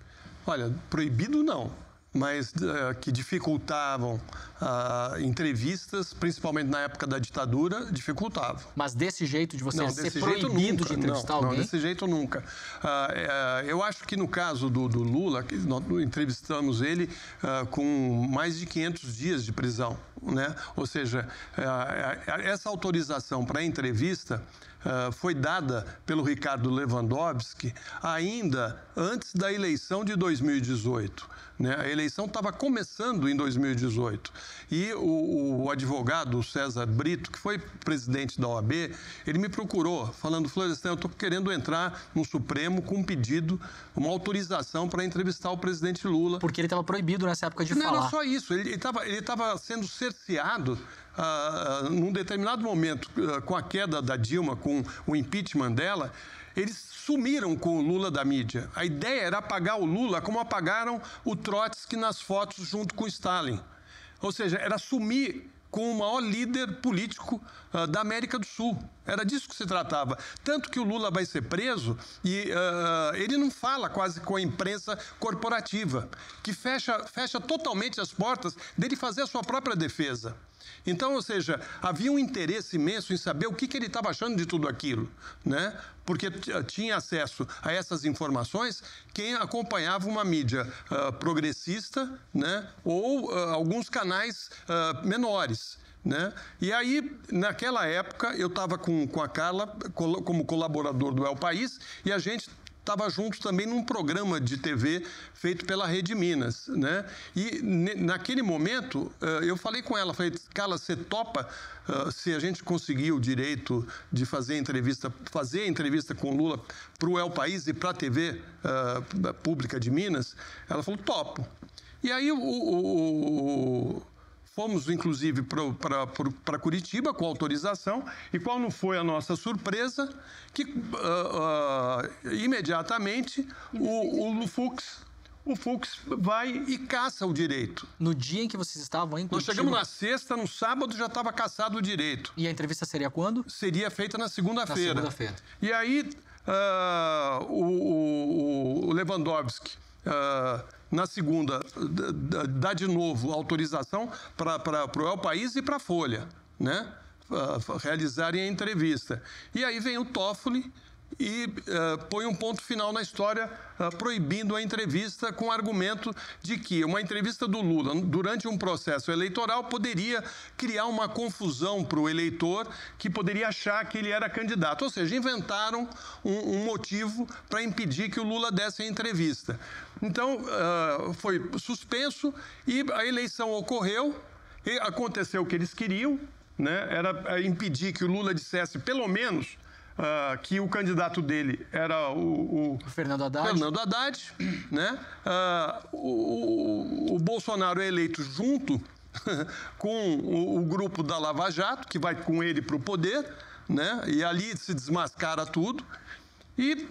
Olha, proibido não mas uh, que dificultavam uh, entrevistas, principalmente na época da ditadura, dificultavam. Mas desse jeito de você não, ser proibido nunca, de entrevistar não, alguém? Não, desse jeito nunca. Uh, eu acho que no caso do, do Lula, nós entrevistamos ele ah, com mais de 500 dias de prisão, né? Ou seja, eh, essa autorização para entrevista ah, foi dada pelo Ricardo Lewandowski ainda antes da eleição de 2018. Né? A eleição estava começando em 2018 e o, o, advogado César Brito, que foi presidente da OAB, ele me procurou falando, Florestan, eu estou querendo entrar no Supremo com um pedido, uma autorização para entrevistar o presidente Lula. Porque ele estava proibido nessa época de Não falar. Não era só isso, ele estava ele tava sendo cerceado ah, ah, num determinado momento, ah, com a queda da Dilma, com o impeachment dela, eles sumiram com o Lula da mídia. A ideia era apagar o Lula como apagaram o Trotsky nas fotos junto com Stalin. Ou seja, era sumir com o maior líder político uh, da América do Sul. Era disso que se tratava. Tanto que o Lula vai ser preso e uh, ele não fala quase com a imprensa corporativa, que fecha, fecha totalmente as portas dele fazer a sua própria defesa. Então, ou seja, havia um interesse imenso em saber o que, que ele estava achando de tudo aquilo, né? porque ah, tinha acesso a essas informações quem acompanhava uma mídia uh, progressista né? ou uh, alguns canais uh, menores. Né? E aí, naquela época, eu estava com, com a Carla como colaborador do El País e a gente estava junto também num programa de TV feito pela Rede Minas, né? E naquele momento eh, eu falei com ela, falei, Carla, você topa eh, se a gente conseguir o direito de fazer entrevista, fazer a entrevista com Lula para o El País e para a TV uh, eh, pública de Minas? Ela falou, topo. E aí o, o, o Fomos, inclusive, para Curitiba com autorização, e qual não foi a nossa surpresa? Que uh, uh, imediatamente o, o Fux o Fux vai e caça o direito. No dia em que vocês estavam em Curitiba... Nós chegamos na sexta, no sábado já estava caçado o direito. E a entrevista seria quando? Seria feita na segunda-feira. Na segunda-feira. E aí uh, o, o, o Lewandowski ah, na segunda, dá de novo autorização para o El País e para a Folha, né? realizarem a entrevista. E aí vem o Toffoli, e uh, põe um ponto final na história, uh, proibindo a entrevista com o argumento de que uma entrevista do Lula durante um processo eleitoral poderia criar uma confusão para o eleitor que poderia achar que ele era candidato. Ou seja, inventaram um, um motivo para impedir que o Lula desse a entrevista. Então, uh, foi suspenso e a eleição ocorreu, aconteceu o que eles queriam, né? era impedir que o Lula dissesse pelo menos uh, que o candidato dele era o, o Fernando Haddad, Fernando Haddad né? Uh, o, o, Bolsonaro é eleito junto com o, o, grupo da Lava Jato, que vai com ele para o poder, né? e ali se desmascara tudo e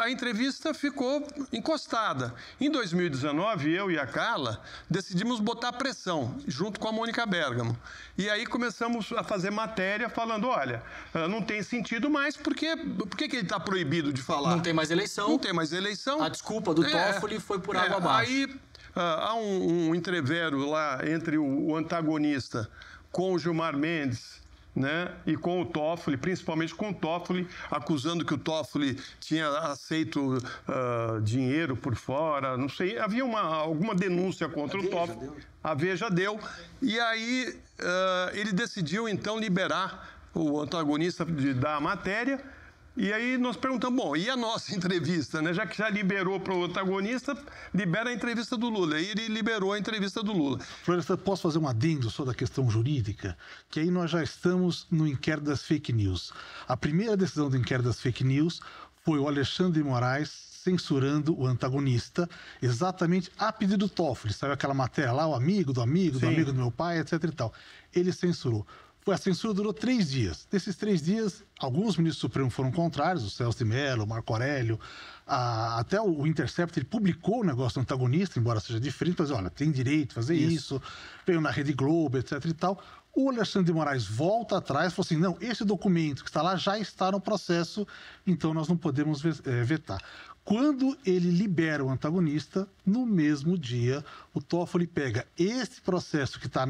a, entrevista ficou encostada. Em 2019, eu e a Carla decidimos botar pressão, junto com a Mônica Bergamo. E aí começamos a fazer matéria falando: olha, eh, não tem sentido mais, porque por que ele está proibido de falar? Não tem mais eleição. Não tem mais eleição. A desculpa do é, Toffoli foi por é, água abaixo. Aí ah, há um, um entrevero lá entre o antagonista com o Gilmar Mendes né? e com o Toffoli, principalmente com o Toffoli, acusando que o Toffoli tinha aceito uh, dinheiro por fora, não sei, havia uma, alguma denúncia contra A o Toffoli. Deu. A Veja deu. E aí uh, ele decidiu então liberar o antagonista de, da matéria e aí nós perguntamos, bom, e a nossa entrevista, né? Já que já liberou para o protagonista, libera a entrevista do Lula. Aí ele liberou a entrevista do Lula. Floresta, posso fazer um adendo só da questão jurídica? Que aí nós já estamos no inquérito das fake news. A primeira decisão do inquérito das fake news foi o Alexandre Moraes censurando o antagonista, exatamente a pedido do Toffoli. Saiu aquela matéria lá, o amigo do amigo, Sim. do amigo do meu pai, etc e tal. Ele censurou a censura durou três dias. Desses três dias, alguns ministros do Supremo foram contrários, o Celso de Mello, o Marco Aurélio, a, até o, Intercept, ele publicou o negócio antagonista, embora seja diferente, mas olha, tem direito a fazer isso. isso, veio na Rede Globo, etc e tal. O Alexandre de Moraes volta atrás e falou assim, não, esse documento que está lá já está no processo, então nós não podemos eh, vetar. Quando ele libera o antagonista, no mesmo dia, o Toffoli pega esse processo que está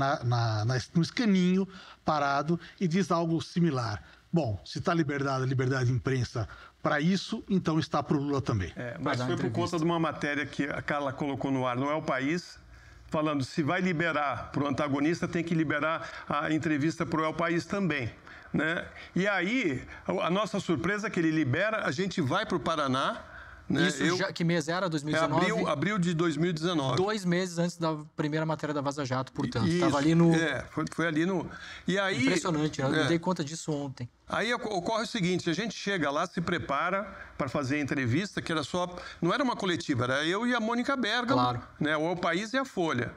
no escaninho parado e diz algo similar. Bom, se está liberada a liberdade de imprensa para isso, então está para o Lula também. É, mas, mas foi por conta de uma matéria que a Carla colocou no ar, não é o país, falando se vai liberar para o antagonista, tem que liberar a entrevista para o El País também. Né? E aí, a nossa surpresa é que ele libera, a gente vai para o Paraná né? Isso eu, já, que mês era? 2019? É abril, abril de 2019. Dois meses antes da primeira matéria da Vaza Jato, portanto. Estava ali no. É, foi, foi, ali no. E aí, Impressionante, né? eu é. dei conta disso ontem. Aí ocorre o seguinte: a gente chega lá, se prepara para fazer a entrevista, que era só. Não era uma coletiva, era eu e a Mônica Berga. Claro. Né? o País e a Folha.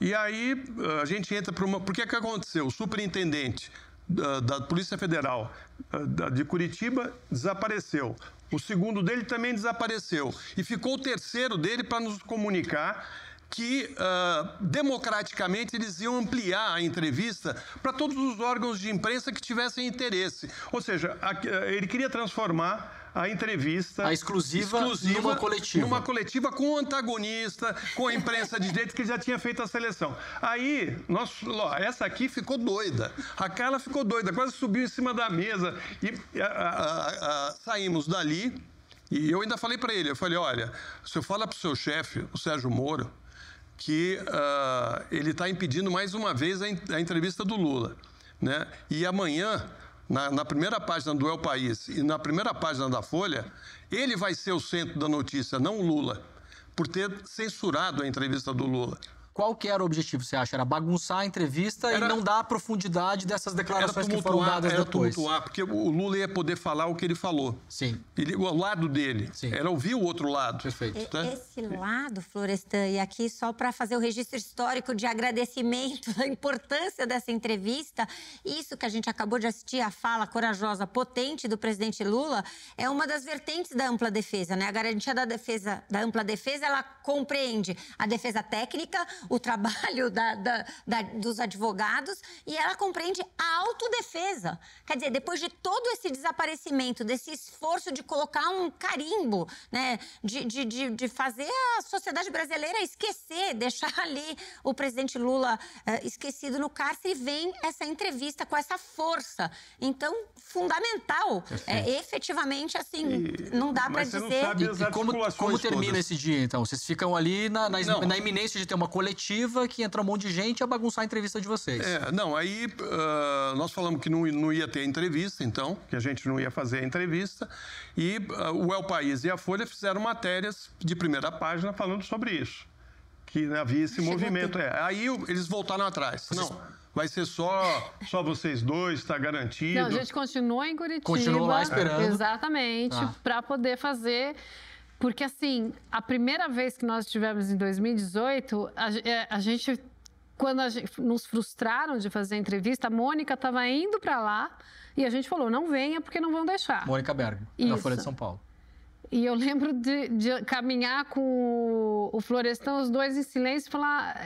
E aí eh, a gente entra para uma. Por que que aconteceu? O superintendente da, eh, da Polícia Federal eh, da, de Curitiba desapareceu. O segundo dele também desapareceu. E ficou o terceiro dele para nos comunicar que uh, democraticamente eles iam ampliar a entrevista para todos os órgãos de imprensa que tivessem interesse. Ou seja, eh, ele queria transformar a entrevista. A exclusiva, exclusiva numa coletiva. Numa coletiva com o antagonista, com a imprensa de direito que já tinha feito a seleção. Aí, nós, essa aqui ficou doida. A Carla ficou doida, quase subiu em cima da mesa. E a, a, a, saímos dali. E eu ainda falei para ele, eu falei, olha, se eu fala para o seu chefe, o Sérgio Moro, que uh, ele está impedindo mais uma vez a, a entrevista do Lula. Né? E amanhã na, na, primeira página do El País e na primeira página da Folha, ele vai ser o centro da notícia, não o Lula, por ter censurado a entrevista do Lula. Qual que era o objetivo, você acha? Era bagunçar a entrevista era, e não dar a profundidade dessas declarações que foram dadas era depois. Tumultuar, porque o Lula ia poder falar o que ele falou. Sim. Ele, o lado dele. Sim. Era ouvir o outro lado. Perfeito. E, tá? Esse lado, Florestan, e aqui só para fazer o registro histórico de agradecimento da importância dessa entrevista, isso que a gente acabou de assistir, a fala corajosa, potente do presidente Lula, é uma das vertentes da ampla defesa, né? A garantia da defesa, da ampla defesa, ela compreende a defesa técnica, o trabalho da, da, da, dos advogados e ela compreende a autodefesa. Quer dizer, depois de todo esse desaparecimento, desse esforço de colocar um carimbo, né, de, de, de, de fazer a sociedade brasileira esquecer, deixar ali o presidente Lula eh, esquecido no cárcere, vem essa entrevista com essa força. Então, fundamental. Assim. É, efetivamente, assim, e... não dá para dizer. Não sabe e, e como, como termina todas. esse dia, então? Vocês ficam ali na, na, na iminência de ter uma coletiva coletiva que entra um monte de gente a bagunçar a entrevista de vocês. É, não, aí uh, nós falamos que não, não ia ter entrevista, então, que a gente não ia fazer a entrevista, e uh, o El País e a Folha fizeram matérias de primeira página falando sobre isso, que havia esse Chegou movimento. É, aí eles voltaram atrás. Vocês... Não. Vai ser só, só vocês dois, está garantido. Não, a gente continua em Curitiba. Continua lá esperando. Exatamente, ah. Tá. para poder fazer porque, assim, a primeira vez que nós tivemos em 2018, a, é, a gente, quando a gente, nos frustraram de fazer a entrevista, a Mônica estava indo para lá e a gente falou: não venha porque não vão deixar. Mônica Berg, da Folha de São Paulo. E eu lembro de, de caminhar com o florestão os dois em silêncio, e falar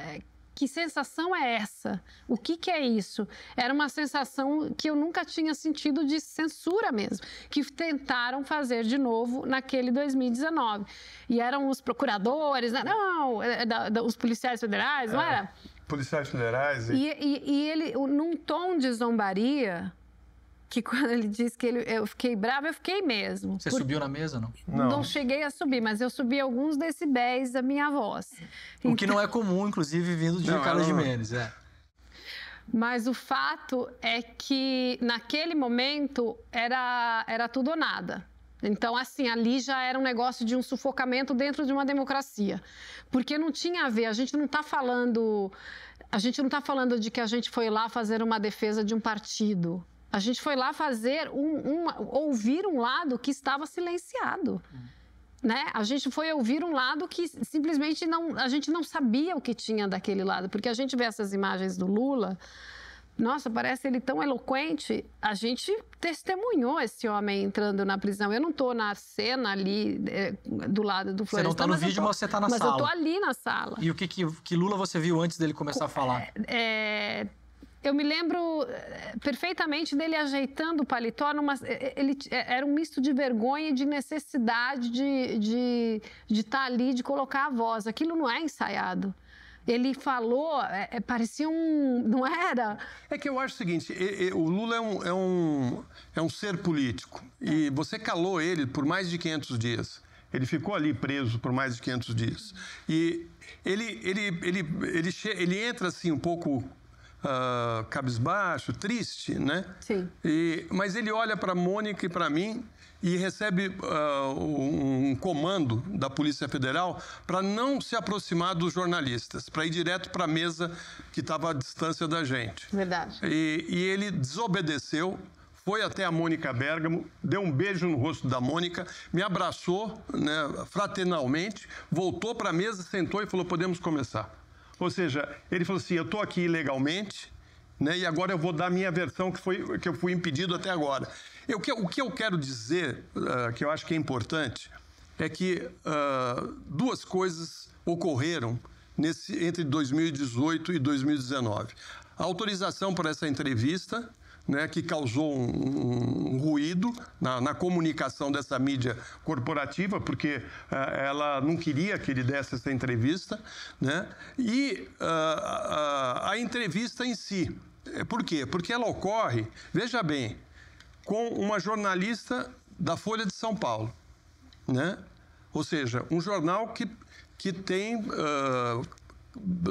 que sensação é essa? O que, que é isso? Era uma sensação que eu nunca tinha sentido de censura mesmo, que tentaram fazer de novo naquele 2019. E eram os procuradores, né? não, é, é da, da, os policiais federais, não é, era? Policiais federais. E, e, e ele, num tom de zombaria, que quando ele disse que ele, eu fiquei brava, eu fiquei mesmo. Você subiu na mesa, não? não? não? cheguei a subir, mas eu subi alguns decibéis da minha voz. O que então não é comum, inclusive, vindo de não, é Carlos não... Jimenez, é. Mas o fato é que naquele momento era, era tudo ou nada. Então, assim, ali já era um negócio de um sufocamento dentro de uma democracia. Porque não tinha a ver, a gente não está falando. A gente não está falando de que a gente foi lá fazer uma defesa de um partido. A gente foi lá fazer um, um ouvir um lado que estava silenciado. Né? A gente foi ouvir um lado que simplesmente não, a gente não sabia o que tinha daquele lado, porque a gente vê essas imagens do Lula, nossa, parece ele tão eloquente. A gente testemunhou esse homem entrando na prisão. Eu não estou na cena ali é, do lado do Floresta. Você não tá está no mas vídeo, tô, mas você está na mas sala. Mas eu estou ali na sala. E o que, que, que, Lula você viu antes dele começar a falar? é, é eu me lembro eh, perfeitamente dele ajeitando o paletó. Numa, eh, eh, ele, era um misto de vergonha e de necessidade de, de, de estar tá ali, de colocar a voz. Aquilo não é ensaiado. Ele falou, é, é, parecia um. Não era? É que eu acho o seguinte: é, o Lula é um, é, um, é um ser político. E é. você calou ele por mais de 500 dias. Ele ficou ali preso por mais de 500 dias. E ele, ele, ele, ele, ele entra assim um pouco uh, cabisbaixo, triste, né? Sim. E, mas ele olha para Mônica e para mim e recebe uh, um comando da Polícia Federal para não se aproximar dos jornalistas, para ir direto para a mesa que estava à distância da gente. Verdade. E, e ele desobedeceu, foi até a Mônica Bergamo, deu um beijo no rosto da Mônica, me abraçou né, fraternalmente, voltou para a mesa, sentou e falou: podemos começar. Ou seja, ele falou assim: eu estou aqui ilegalmente, né, e agora eu vou dar a minha versão que, foi, que eu fui impedido até agora. Eu, que, o que eu quero dizer, uh, que eu acho que é importante, é que uh, duas coisas ocorreram nesse, entre 2018 e 2019. A autorização para essa entrevista, né, que causou um, um, um ruído na, na, comunicação dessa mídia corporativa, porque uh, ela não queria que ele desse essa entrevista, né? e uh, uh, a entrevista em si. Eh, por quê? Porque ela ocorre, veja bem, com uma jornalista da Folha de São Paulo, né? ou seja, um jornal que, que tem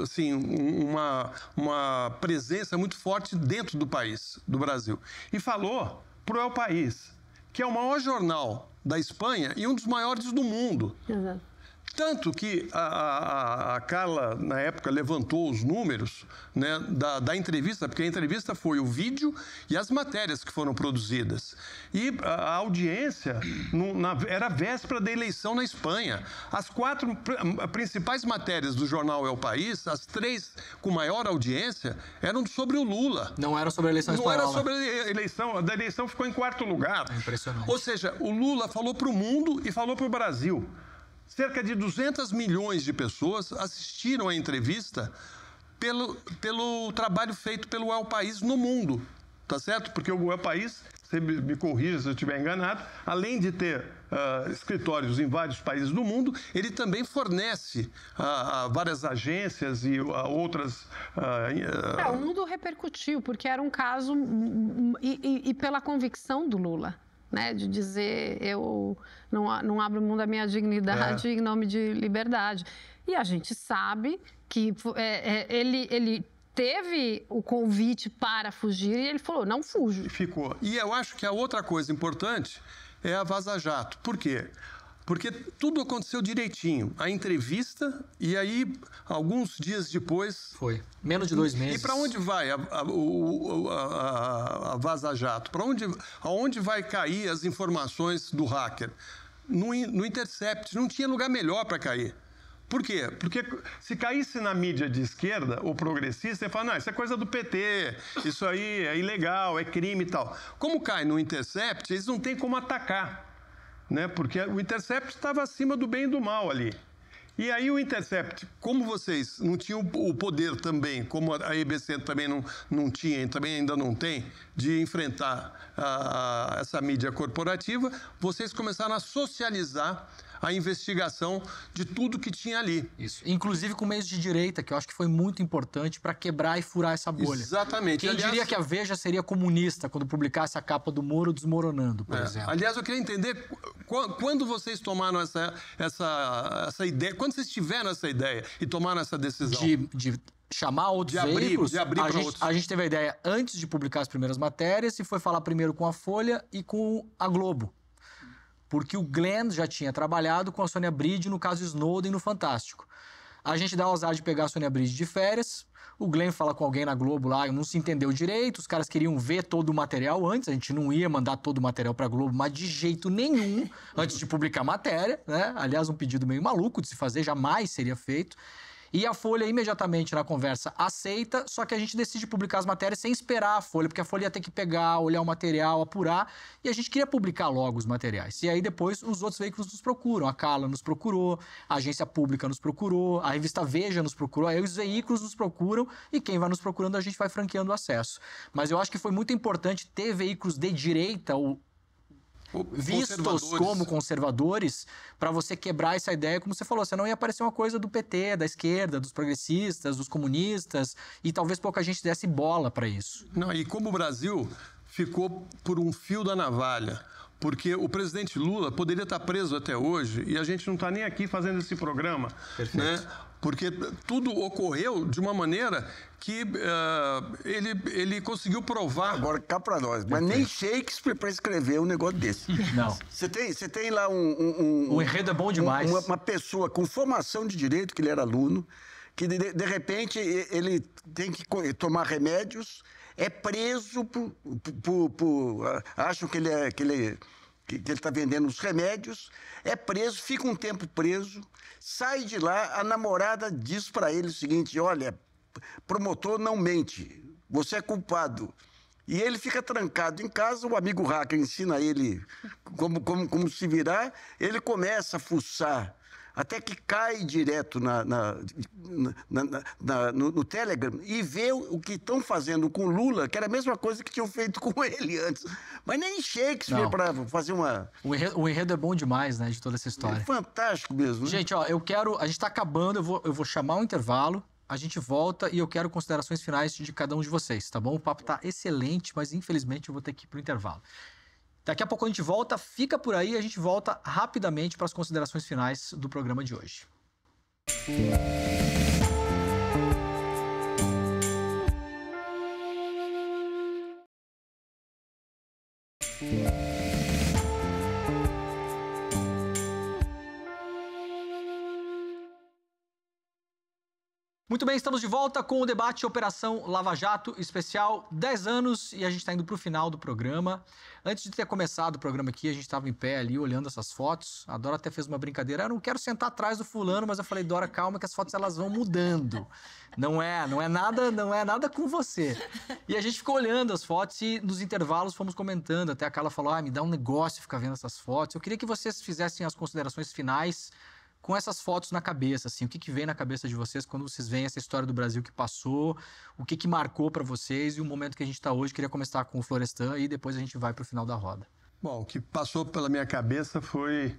assim, uma, uma presença muito forte dentro do país, do Brasil. E falou para o El País, que é o maior jornal da Espanha e um dos maiores do mundo. Exato. Tanto que a, a, a Carla, na época, levantou os números né, da, da, entrevista, porque a entrevista foi o vídeo e as matérias que foram produzidas. E a, audiência no, na, era véspera da eleição na Espanha. As quatro pr principais matérias do jornal É o País, as três com maior audiência, eram sobre o Lula. Não eram sobre a eleição Não espanhola. Não era sobre a eleição, a da eleição ficou em quarto lugar. É impressionante. Ou seja, o Lula falou para o mundo e falou para o Brasil. Cerca de 200 milhões de pessoas assistiram à entrevista pelo, pelo trabalho feito pelo El País no mundo, tá certo? Porque o El País, você me corrija se eu estiver enganado, além de ter uh, escritórios em vários países do mundo, ele também fornece a, a várias agências e a ah, outras. Uh, é, o mundo repercutiu, porque era um caso hum, hum, hum, e, e, e pela convicção do Lula né? De dizer eu não, não abro mão da minha dignidade é. em nome de liberdade. E a gente sabe que é, é, ele, ele teve o convite para fugir e ele falou, não fujo. Ficou. E eu acho que a outra coisa importante é a Vaza Jato. Por quê? porque tudo aconteceu direitinho. A entrevista e aí alguns dias depois. Foi. Menos de dois meses. E para onde vai a, a, a, a Vaza Jato? Para onde, aonde vai cair as informações do hacker? No, no Intercept. Não tinha lugar melhor para cair. Por quê? Porque se caísse na mídia de esquerda ou progressista, ia falar, não, isso é coisa do PT, isso aí é ilegal, é crime e tal. Como cai no Intercept, eles não têm como atacar né? porque o Intercept estava acima do bem e do mal ali. E aí o Intercept, como vocês não tinham o poder também, como a EBC também não, não tinha e também ainda não tem, de enfrentar a, a, essa mídia corporativa, vocês começaram a socializar a investigação de tudo que tinha ali. Isso. Inclusive com meios de direita, que eu acho que foi muito importante para quebrar e furar essa bolha. Exatamente. Quem Aliás... diria que a Veja seria comunista quando publicasse a capa do Moro desmoronando, por é. exemplo. Aliás, eu queria entender quando vocês tomaram essa, essa, essa ideia, quando vocês tiveram essa ideia e tomaram essa decisão? De, de chamar outros de abrir, veículos. De abrir a, gente, outros. a gente teve a ideia antes de publicar as primeiras matérias e foi falar primeiro com a Folha e com a Globo porque o Glenn já tinha trabalhado com a Sônia Bride no caso Snowden no Fantástico. A gente dá o azar de pegar a Sônia Bride de férias, o Glenn fala com alguém na Globo lá, não se entendeu direito, os caras queriam ver todo o material antes, a gente não ia mandar todo o material pra Globo, mas de jeito nenhum, antes de publicar a matéria, né? Aliás, um pedido meio maluco de se fazer, jamais seria feito. E a Folha imediatamente na conversa aceita, só que a gente decide publicar as matérias sem esperar a Folha, porque a Folha ia ter que pegar, olhar o material, apurar, e a gente queria publicar logo os materiais. E aí depois os outros veículos nos procuram, a Cala nos procurou, a agência pública nos procurou, a revista Veja nos procurou, aí os veículos nos procuram e quem vai nos procurando a gente vai franqueando o acesso. Mas eu acho que foi muito importante ter veículos de direita ou vistos como conservadores para você quebrar essa ideia, como você falou, senão ia aparecer uma coisa do PT, da esquerda, dos progressistas, dos comunistas, e talvez pouca gente desse bola para isso. Não, e como o Brasil ficou por um fio da navalha, porque o presidente Lula poderia estar tá preso até hoje e a gente não está nem aqui fazendo esse programa. Né? Perfeito. Né? porque tudo ocorreu de uma maneira que uh, ele, ele conseguiu provar. Agora, cá para nós, mas nem Shakespeare para escrever um negócio desse. Não. Você tem, você tem lá um. Um, um, enredo é bom demais. Um, uma, uma, pessoa com formação de direito, que ele era aluno, que de, de repente ele tem que tomar remédios, é preso por. por, por ah, acham que ele é. Que ele, é, que ele está vendendo os remédios, é preso, fica um tempo preso, Sai de lá, a namorada diz para ele o seguinte: olha, promotor não mente, você é culpado. E ele fica trancado em casa, o amigo Hacker ensina ele como, como, como se virar, ele começa a fuçar até que cai direto na, na, na, no, no, Telegram e vê o que estão fazendo com Lula, que era a mesma coisa que tinham feito com ele antes. Mas nem Shakespeare para fazer uma. O enredo, o enredo, é bom demais, né, de toda essa história. É fantástico mesmo. Né? Gente, ó, eu quero. A gente está acabando, eu vou, eu vou chamar um intervalo a gente volta e eu quero considerações finais de cada um de vocês, tá bom? O papo tá excelente, mas infelizmente eu vou ter que ir pro intervalo. Daqui a pouco a gente volta, fica por aí, a gente volta rapidamente para as considerações finais do programa de hoje. Música Muito bem, estamos de volta com o debate Operação Lava Jato especial 10 anos e a gente está indo para o final do programa. Antes de ter começado o programa aqui, a gente estava em pé ali olhando essas fotos. A Dora até fez uma brincadeira. Eu ah, não quero sentar atrás do fulano, mas eu falei Dora, calma que as fotos elas vão mudando. Não é, não é nada, não é nada com você. E a gente ficou olhando as fotos e nos intervalos fomos comentando. Até a Carla falou, ah, me dá um negócio ficar vendo essas fotos. Eu queria que vocês fizessem as considerações finais com essas fotos na cabeça, assim, o que, que vem na cabeça de vocês quando vocês veem essa história do Brasil que passou, o que que marcou para vocês e o momento que a gente está hoje. Queria começar com o Florestan e depois a gente vai para o final da roda. Bom, o que passou pela minha cabeça foi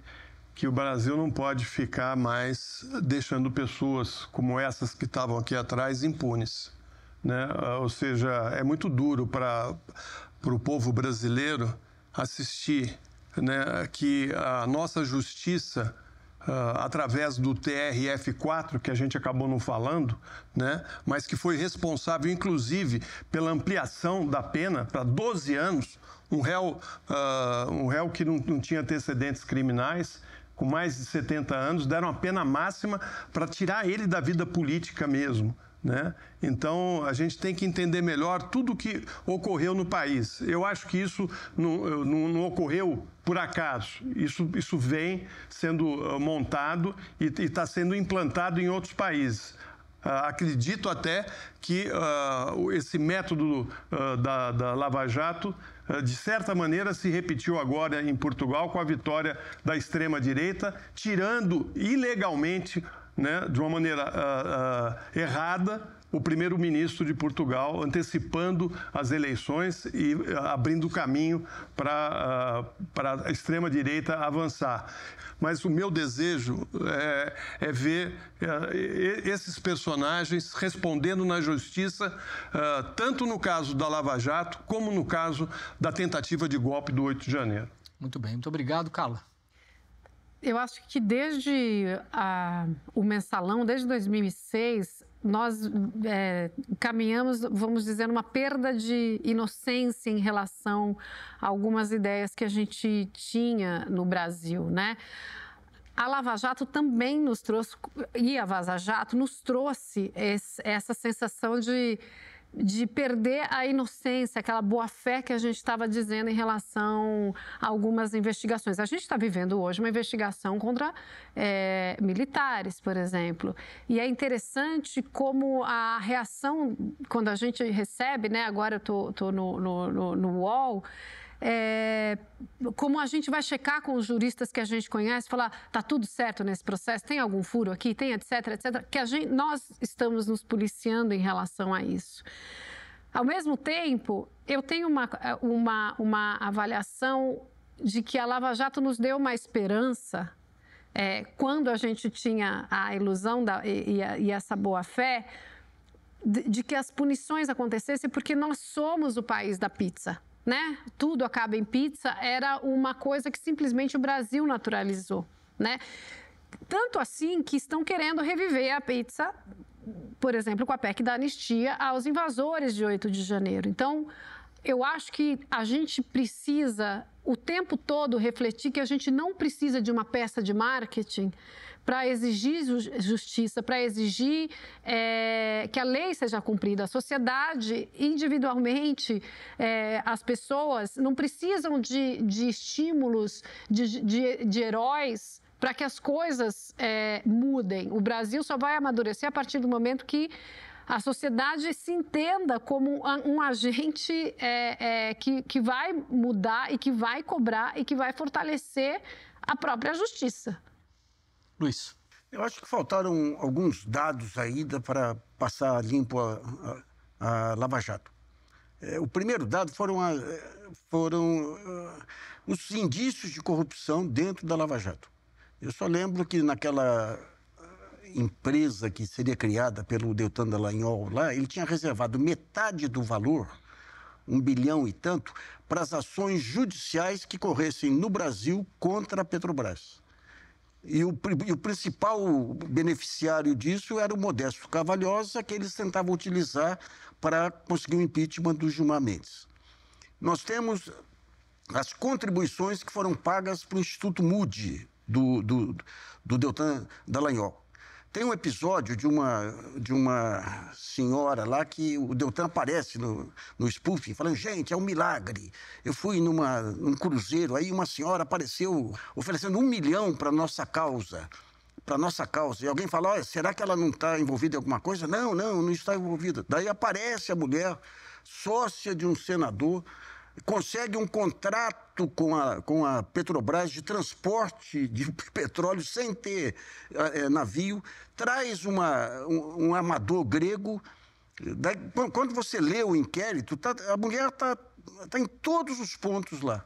que o Brasil não pode ficar mais deixando pessoas como essas que estavam aqui atrás impunes. Né? Ah, ou seja, é muito duro para o povo brasileiro assistir né, que a nossa justiça Uh, através do TRF4, que a gente acabou não falando, né? mas que foi responsável, inclusive, pela ampliação da pena para 12 anos, um réu, uh, um réu que não, não tinha antecedentes criminais, com mais de 70 anos, deram a pena máxima para tirar ele da vida política mesmo. Né? Então, a gente tem que entender melhor tudo o que ocorreu no país. Eu acho que isso não, não, não ocorreu por acaso. Isso, isso vem sendo ah, montado e está sendo implantado em outros países. Uh, acredito até que uh, esse método uh, da, da, Lava Jato, de certa maneira, se repetiu agora em Portugal com a vitória da extrema-direita, tirando ilegalmente né, de uma maneira uh, uh, errada, o primeiro-ministro de Portugal, antecipando as eleições e ah, abrindo caminho para, para a extrema-direita avançar. Mas o meu desejo é, é, ver eh, esses personagens respondendo na justiça, tanto no caso da Lava Jato, como no caso da tentativa de golpe do 8 de janeiro. Muito bem, muito obrigado, Carla eu acho que desde a, o mensalão, desde 2006, nós é, caminhamos, vamos dizer, numa perda de inocência em relação a algumas ideias que a gente tinha no Brasil, né? A Lava Jato também nos trouxe, e a Vaza Jato nos trouxe esse, essa sensação de de perder a inocência, aquela boa-fé que a gente estava dizendo em relação a algumas investigações. A gente está vivendo hoje uma investigação contra é, militares, por exemplo. E é interessante como a reação, quando a gente recebe, né, agora eu estou no, no, no, no UOL, é, como a gente vai checar com os juristas que a gente conhece, falar, tá tudo certo nesse processo, tem algum furo aqui, tem etc, etc, que a gente, nós estamos nos policiando em relação a isso. Ao mesmo tempo, eu tenho uma, uma, uma avaliação de que a Lava Jato nos deu uma esperança é, quando a gente tinha a ilusão da, e, e, e, essa boa fé de, de que as punições acontecessem, porque nós somos o país da pizza né? Tudo acaba em pizza, era uma coisa que simplesmente o Brasil naturalizou, né? Tanto assim que estão querendo reviver a pizza, por exemplo, com a PEC da anistia aos invasores de 8 de janeiro. Então, eu acho que a gente precisa o tempo todo refletir que a gente não precisa de uma peça de marketing para exigir justiça, para exigir é, que a lei seja cumprida. A sociedade, individualmente, é, as pessoas não precisam de, de estímulos, de, de, de heróis para que as coisas é, mudem. O Brasil só vai amadurecer a partir do momento que a sociedade se entenda como um agente é, é, que, que vai mudar e que vai cobrar e que vai fortalecer a própria justiça. Luiz. Eu acho que faltaram alguns dados ainda para passar limpo a, a, a Lava Jato. É, o primeiro dado foram, a, foram ah, os indícios de corrupção dentro da Lava Jato. Eu só lembro que naquela ah, empresa que seria criada pelo Deltan Dallagnol lá, ele tinha reservado metade do valor, um bilhão e tanto, para as ações judiciais que corressem no Brasil contra a Petrobras. E o, e o, principal beneficiário disso era o Modesto Cavalhosa, que eles tentavam utilizar para conseguir o impeachment do Gilmar Mendes. Nós temos as contribuições que foram pagas para o Instituto Mude do, do, do Deltan Dallagnol. Tem um episódio de uma, de uma senhora lá que o Deltan aparece no, no spoofing falando, gente, é um milagre. Eu fui numa, num cruzeiro, aí uma senhora apareceu oferecendo um milhão para nossa causa. Para nossa causa. E alguém fala, Olha, será que ela não está envolvida em alguma coisa? Não, não, não está envolvida. Daí aparece a mulher, sócia de um senador, consegue um contrato com a, com a Petrobras de transporte de petróleo sem ter é, navio, traz uma, um, um amador grego. quando você lê o inquérito, tá, a mulher está tá em todos os pontos lá.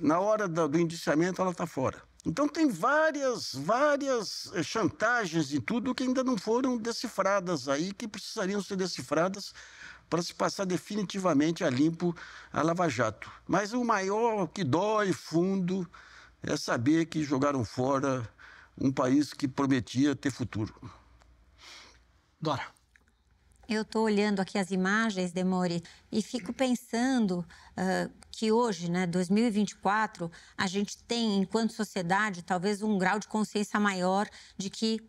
Na hora da, do indiciamento, ela está fora. Então tem várias, várias eh, chantagens e tudo que ainda não foram decifradas aí, que precisariam ser decifradas para se passar definitivamente a limpo a Lava Jato. Mas o maior que dói fundo é saber que jogaram fora um país que prometia ter futuro. Dora. Eu estou olhando aqui as imagens, Demore, e fico pensando uh, que hoje, né, 2024, a gente tem, enquanto sociedade, talvez um grau de consciência maior de que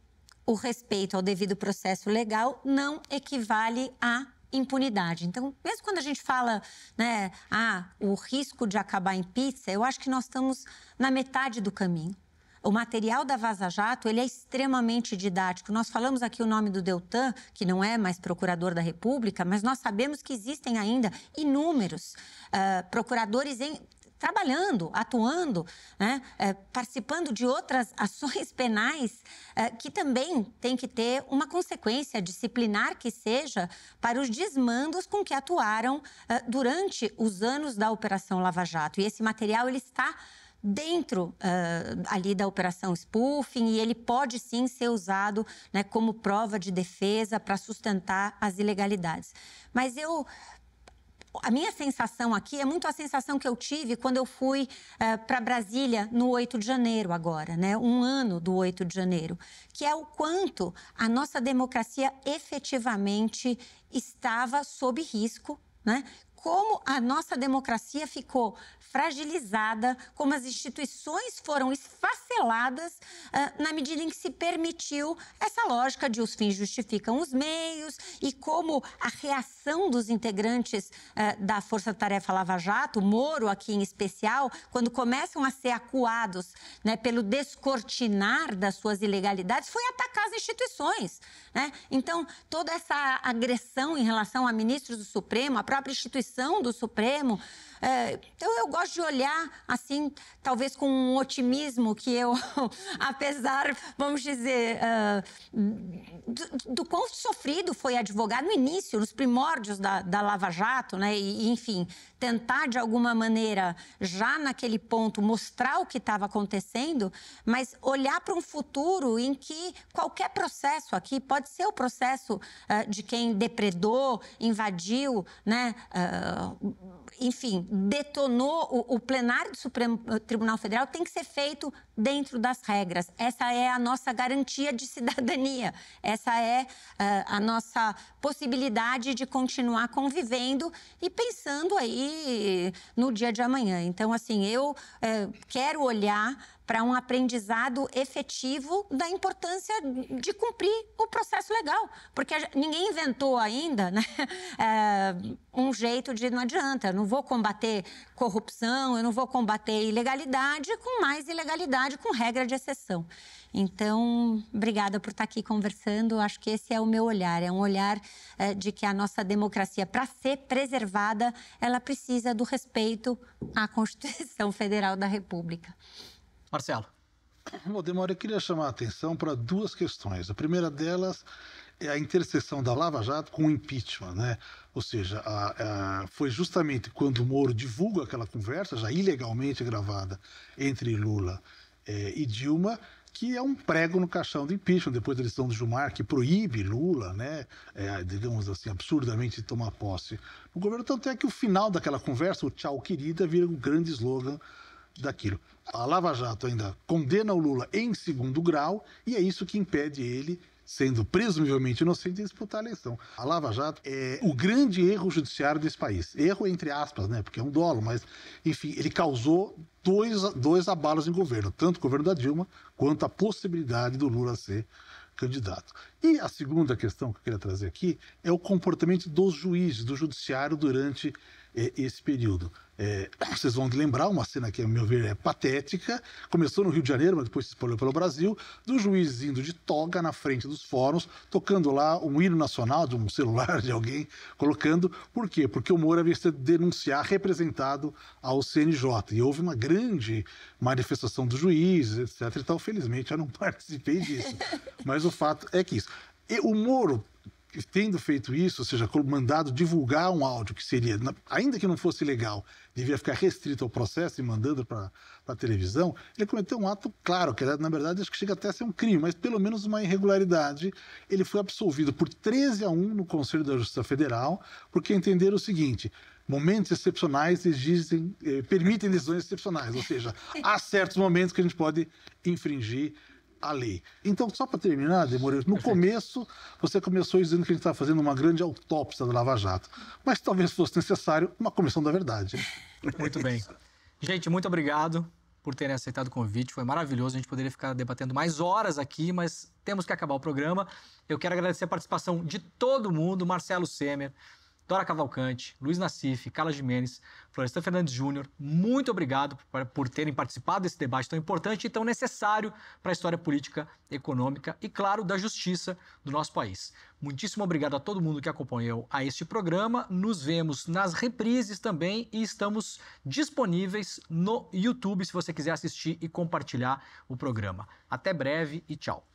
o respeito ao devido processo legal não equivale a impunidade. Então, mesmo quando a gente fala, né, ah, o risco de acabar em pizza, eu acho que nós estamos na metade do caminho. O material da Vaza Jato ele é extremamente didático. Nós falamos aqui o nome do Deltan, que não é mais procurador da República, mas nós sabemos que existem ainda inúmeros uh, procuradores em, trabalhando, atuando, né, é, participando de outras ações penais é, que também tem que ter uma consequência disciplinar que seja para os desmandos com que atuaram é, durante os anos da Operação Lava Jato. E esse material ele está dentro uh, ali da operação spoofing e ele pode sim ser usado né, como prova de defesa para sustentar as ilegalidades. Mas eu a minha sensação aqui é muito a sensação que eu tive quando eu fui uh, eh, para Brasília no 8 de janeiro agora, né? Um ano do 8 de janeiro, que é o quanto a nossa democracia efetivamente estava sob risco, né? como a nossa democracia ficou fragilizada, como as instituições foram esfaceladas uh, na medida em que se permitiu essa lógica de os fins justificam os meios e como a reação dos integrantes uh, da Força Tarefa Lava Jato, Moro aqui em especial, quando começam a ser acuados né, pelo descortinar das suas ilegalidades, foi atacar as instituições. Né? Então, toda essa agressão em relação a ministros do Supremo, a própria instituição do Supremo é, eu, então eu gosto de olhar assim, talvez com um otimismo que eu, apesar, vamos dizer, uh, do, do quão sofrido foi advogar no início, nos primórdios da, da Lava Jato, né? E, enfim, tentar de alguma maneira, já naquele ponto, mostrar o que estava acontecendo, mas olhar para um futuro em que qualquer processo aqui pode ser o processo uh, de quem depredou, invadiu, né? Uh, enfim, detonou o, o plenário do Supremo eh, Tribunal Federal tem que ser feito dentro das regras. Essa é a nossa garantia de cidadania. Essa é uh, a nossa possibilidade de continuar convivendo e pensando aí no dia de amanhã. Então, assim, eu uh, quero olhar para um aprendizado efetivo da importância de cumprir o processo legal. Porque ninguém inventou ainda né, é, um jeito de não adianta, eu não vou combater corrupção, eu não vou combater ilegalidade com mais ilegalidade, com regra de exceção. Então, obrigada por estar tá aqui conversando. Acho que esse é o meu olhar. É um olhar é, de que a nossa democracia, para ser preservada, ela precisa do respeito à Constituição Federal da República. Marcelo. Demora, eu queria chamar a atenção para duas questões. A primeira delas é a interseção da Lava Jato com o impeachment, né? Ou seja, a, a, foi justamente quando o Moro divulga aquela conversa, já ilegalmente gravada, entre Lula é, e Dilma, que é um prego no caixão do impeachment, depois da eleição do Gilmar, que proíbe Lula, né, é, digamos assim, absurdamente de tomar posse. No governo, tanto é que o final daquela conversa, o tchau querida, vira um grande slogan daquilo. A Lava Jato ainda condena o Lula em segundo grau e é isso que impede ele sendo presumivelmente inocente, de disputar a eleição. A Lava Jato é o grande erro judiciário desse país. Erro entre aspas, né? Porque é um dolo, mas, enfim, ele causou dois, dois abalos em governo, tanto o governo da Dilma quanto a possibilidade do Lula ser candidato. E a segunda questão que eu queria trazer aqui é o comportamento dos juízes, do judiciário durante eh, esse período. É, vocês vão lembrar uma cena que, a meu ver, é patética. Começou no Rio de Janeiro, mas depois se espalhou pelo Brasil, do juiz indo de toga na frente dos fóruns, tocando lá um hino nacional de um celular de alguém, colocando. Por quê? Porque o Moro havia sido denunciar representado ao CNJ. E houve uma grande manifestação do juiz, etc. E tal. Felizmente, eu não participei disso. mas o fato é que isso. E o Moro tendo feito isso, ou seja, mandado divulgar um áudio que seria, ainda que não fosse legal, devia ficar restrito ao processo e mandando para a televisão, ele cometeu um ato claro, que na verdade acho que chega até a ser um crime, mas pelo menos uma irregularidade. Ele foi absolvido por 13 a 1 no Conselho da Justiça Federal, porque entenderam o seguinte: momentos excepcionais exigem, eh, permitem decisões excepcionais, ou seja, há certos momentos que a gente pode infringir a lei. Então, só para terminar, Demoreiro, no Perfeito. começo você começou dizendo que a gente está fazendo uma grande autópsia da Lava Jato, mas talvez fosse necessário uma comissão da verdade. Muito bem. Gente, muito obrigado por terem aceitado o convite, foi maravilhoso. A gente poderia ficar debatendo mais horas aqui, mas temos que acabar o programa. Eu quero agradecer a participação de todo mundo, Marcelo Semer, Dora Cavalcante, Luiz Nassif, Carla Jimenez, Florestan Fernandes Júnior, muito obrigado por terem participado desse debate tão importante e tão necessário para a história política, econômica e, claro, da justiça do nosso país. Muitíssimo obrigado a todo mundo que acompanhou a este programa. Nos vemos nas reprises também e estamos disponíveis no YouTube se você quiser assistir e compartilhar o programa. Até breve e tchau.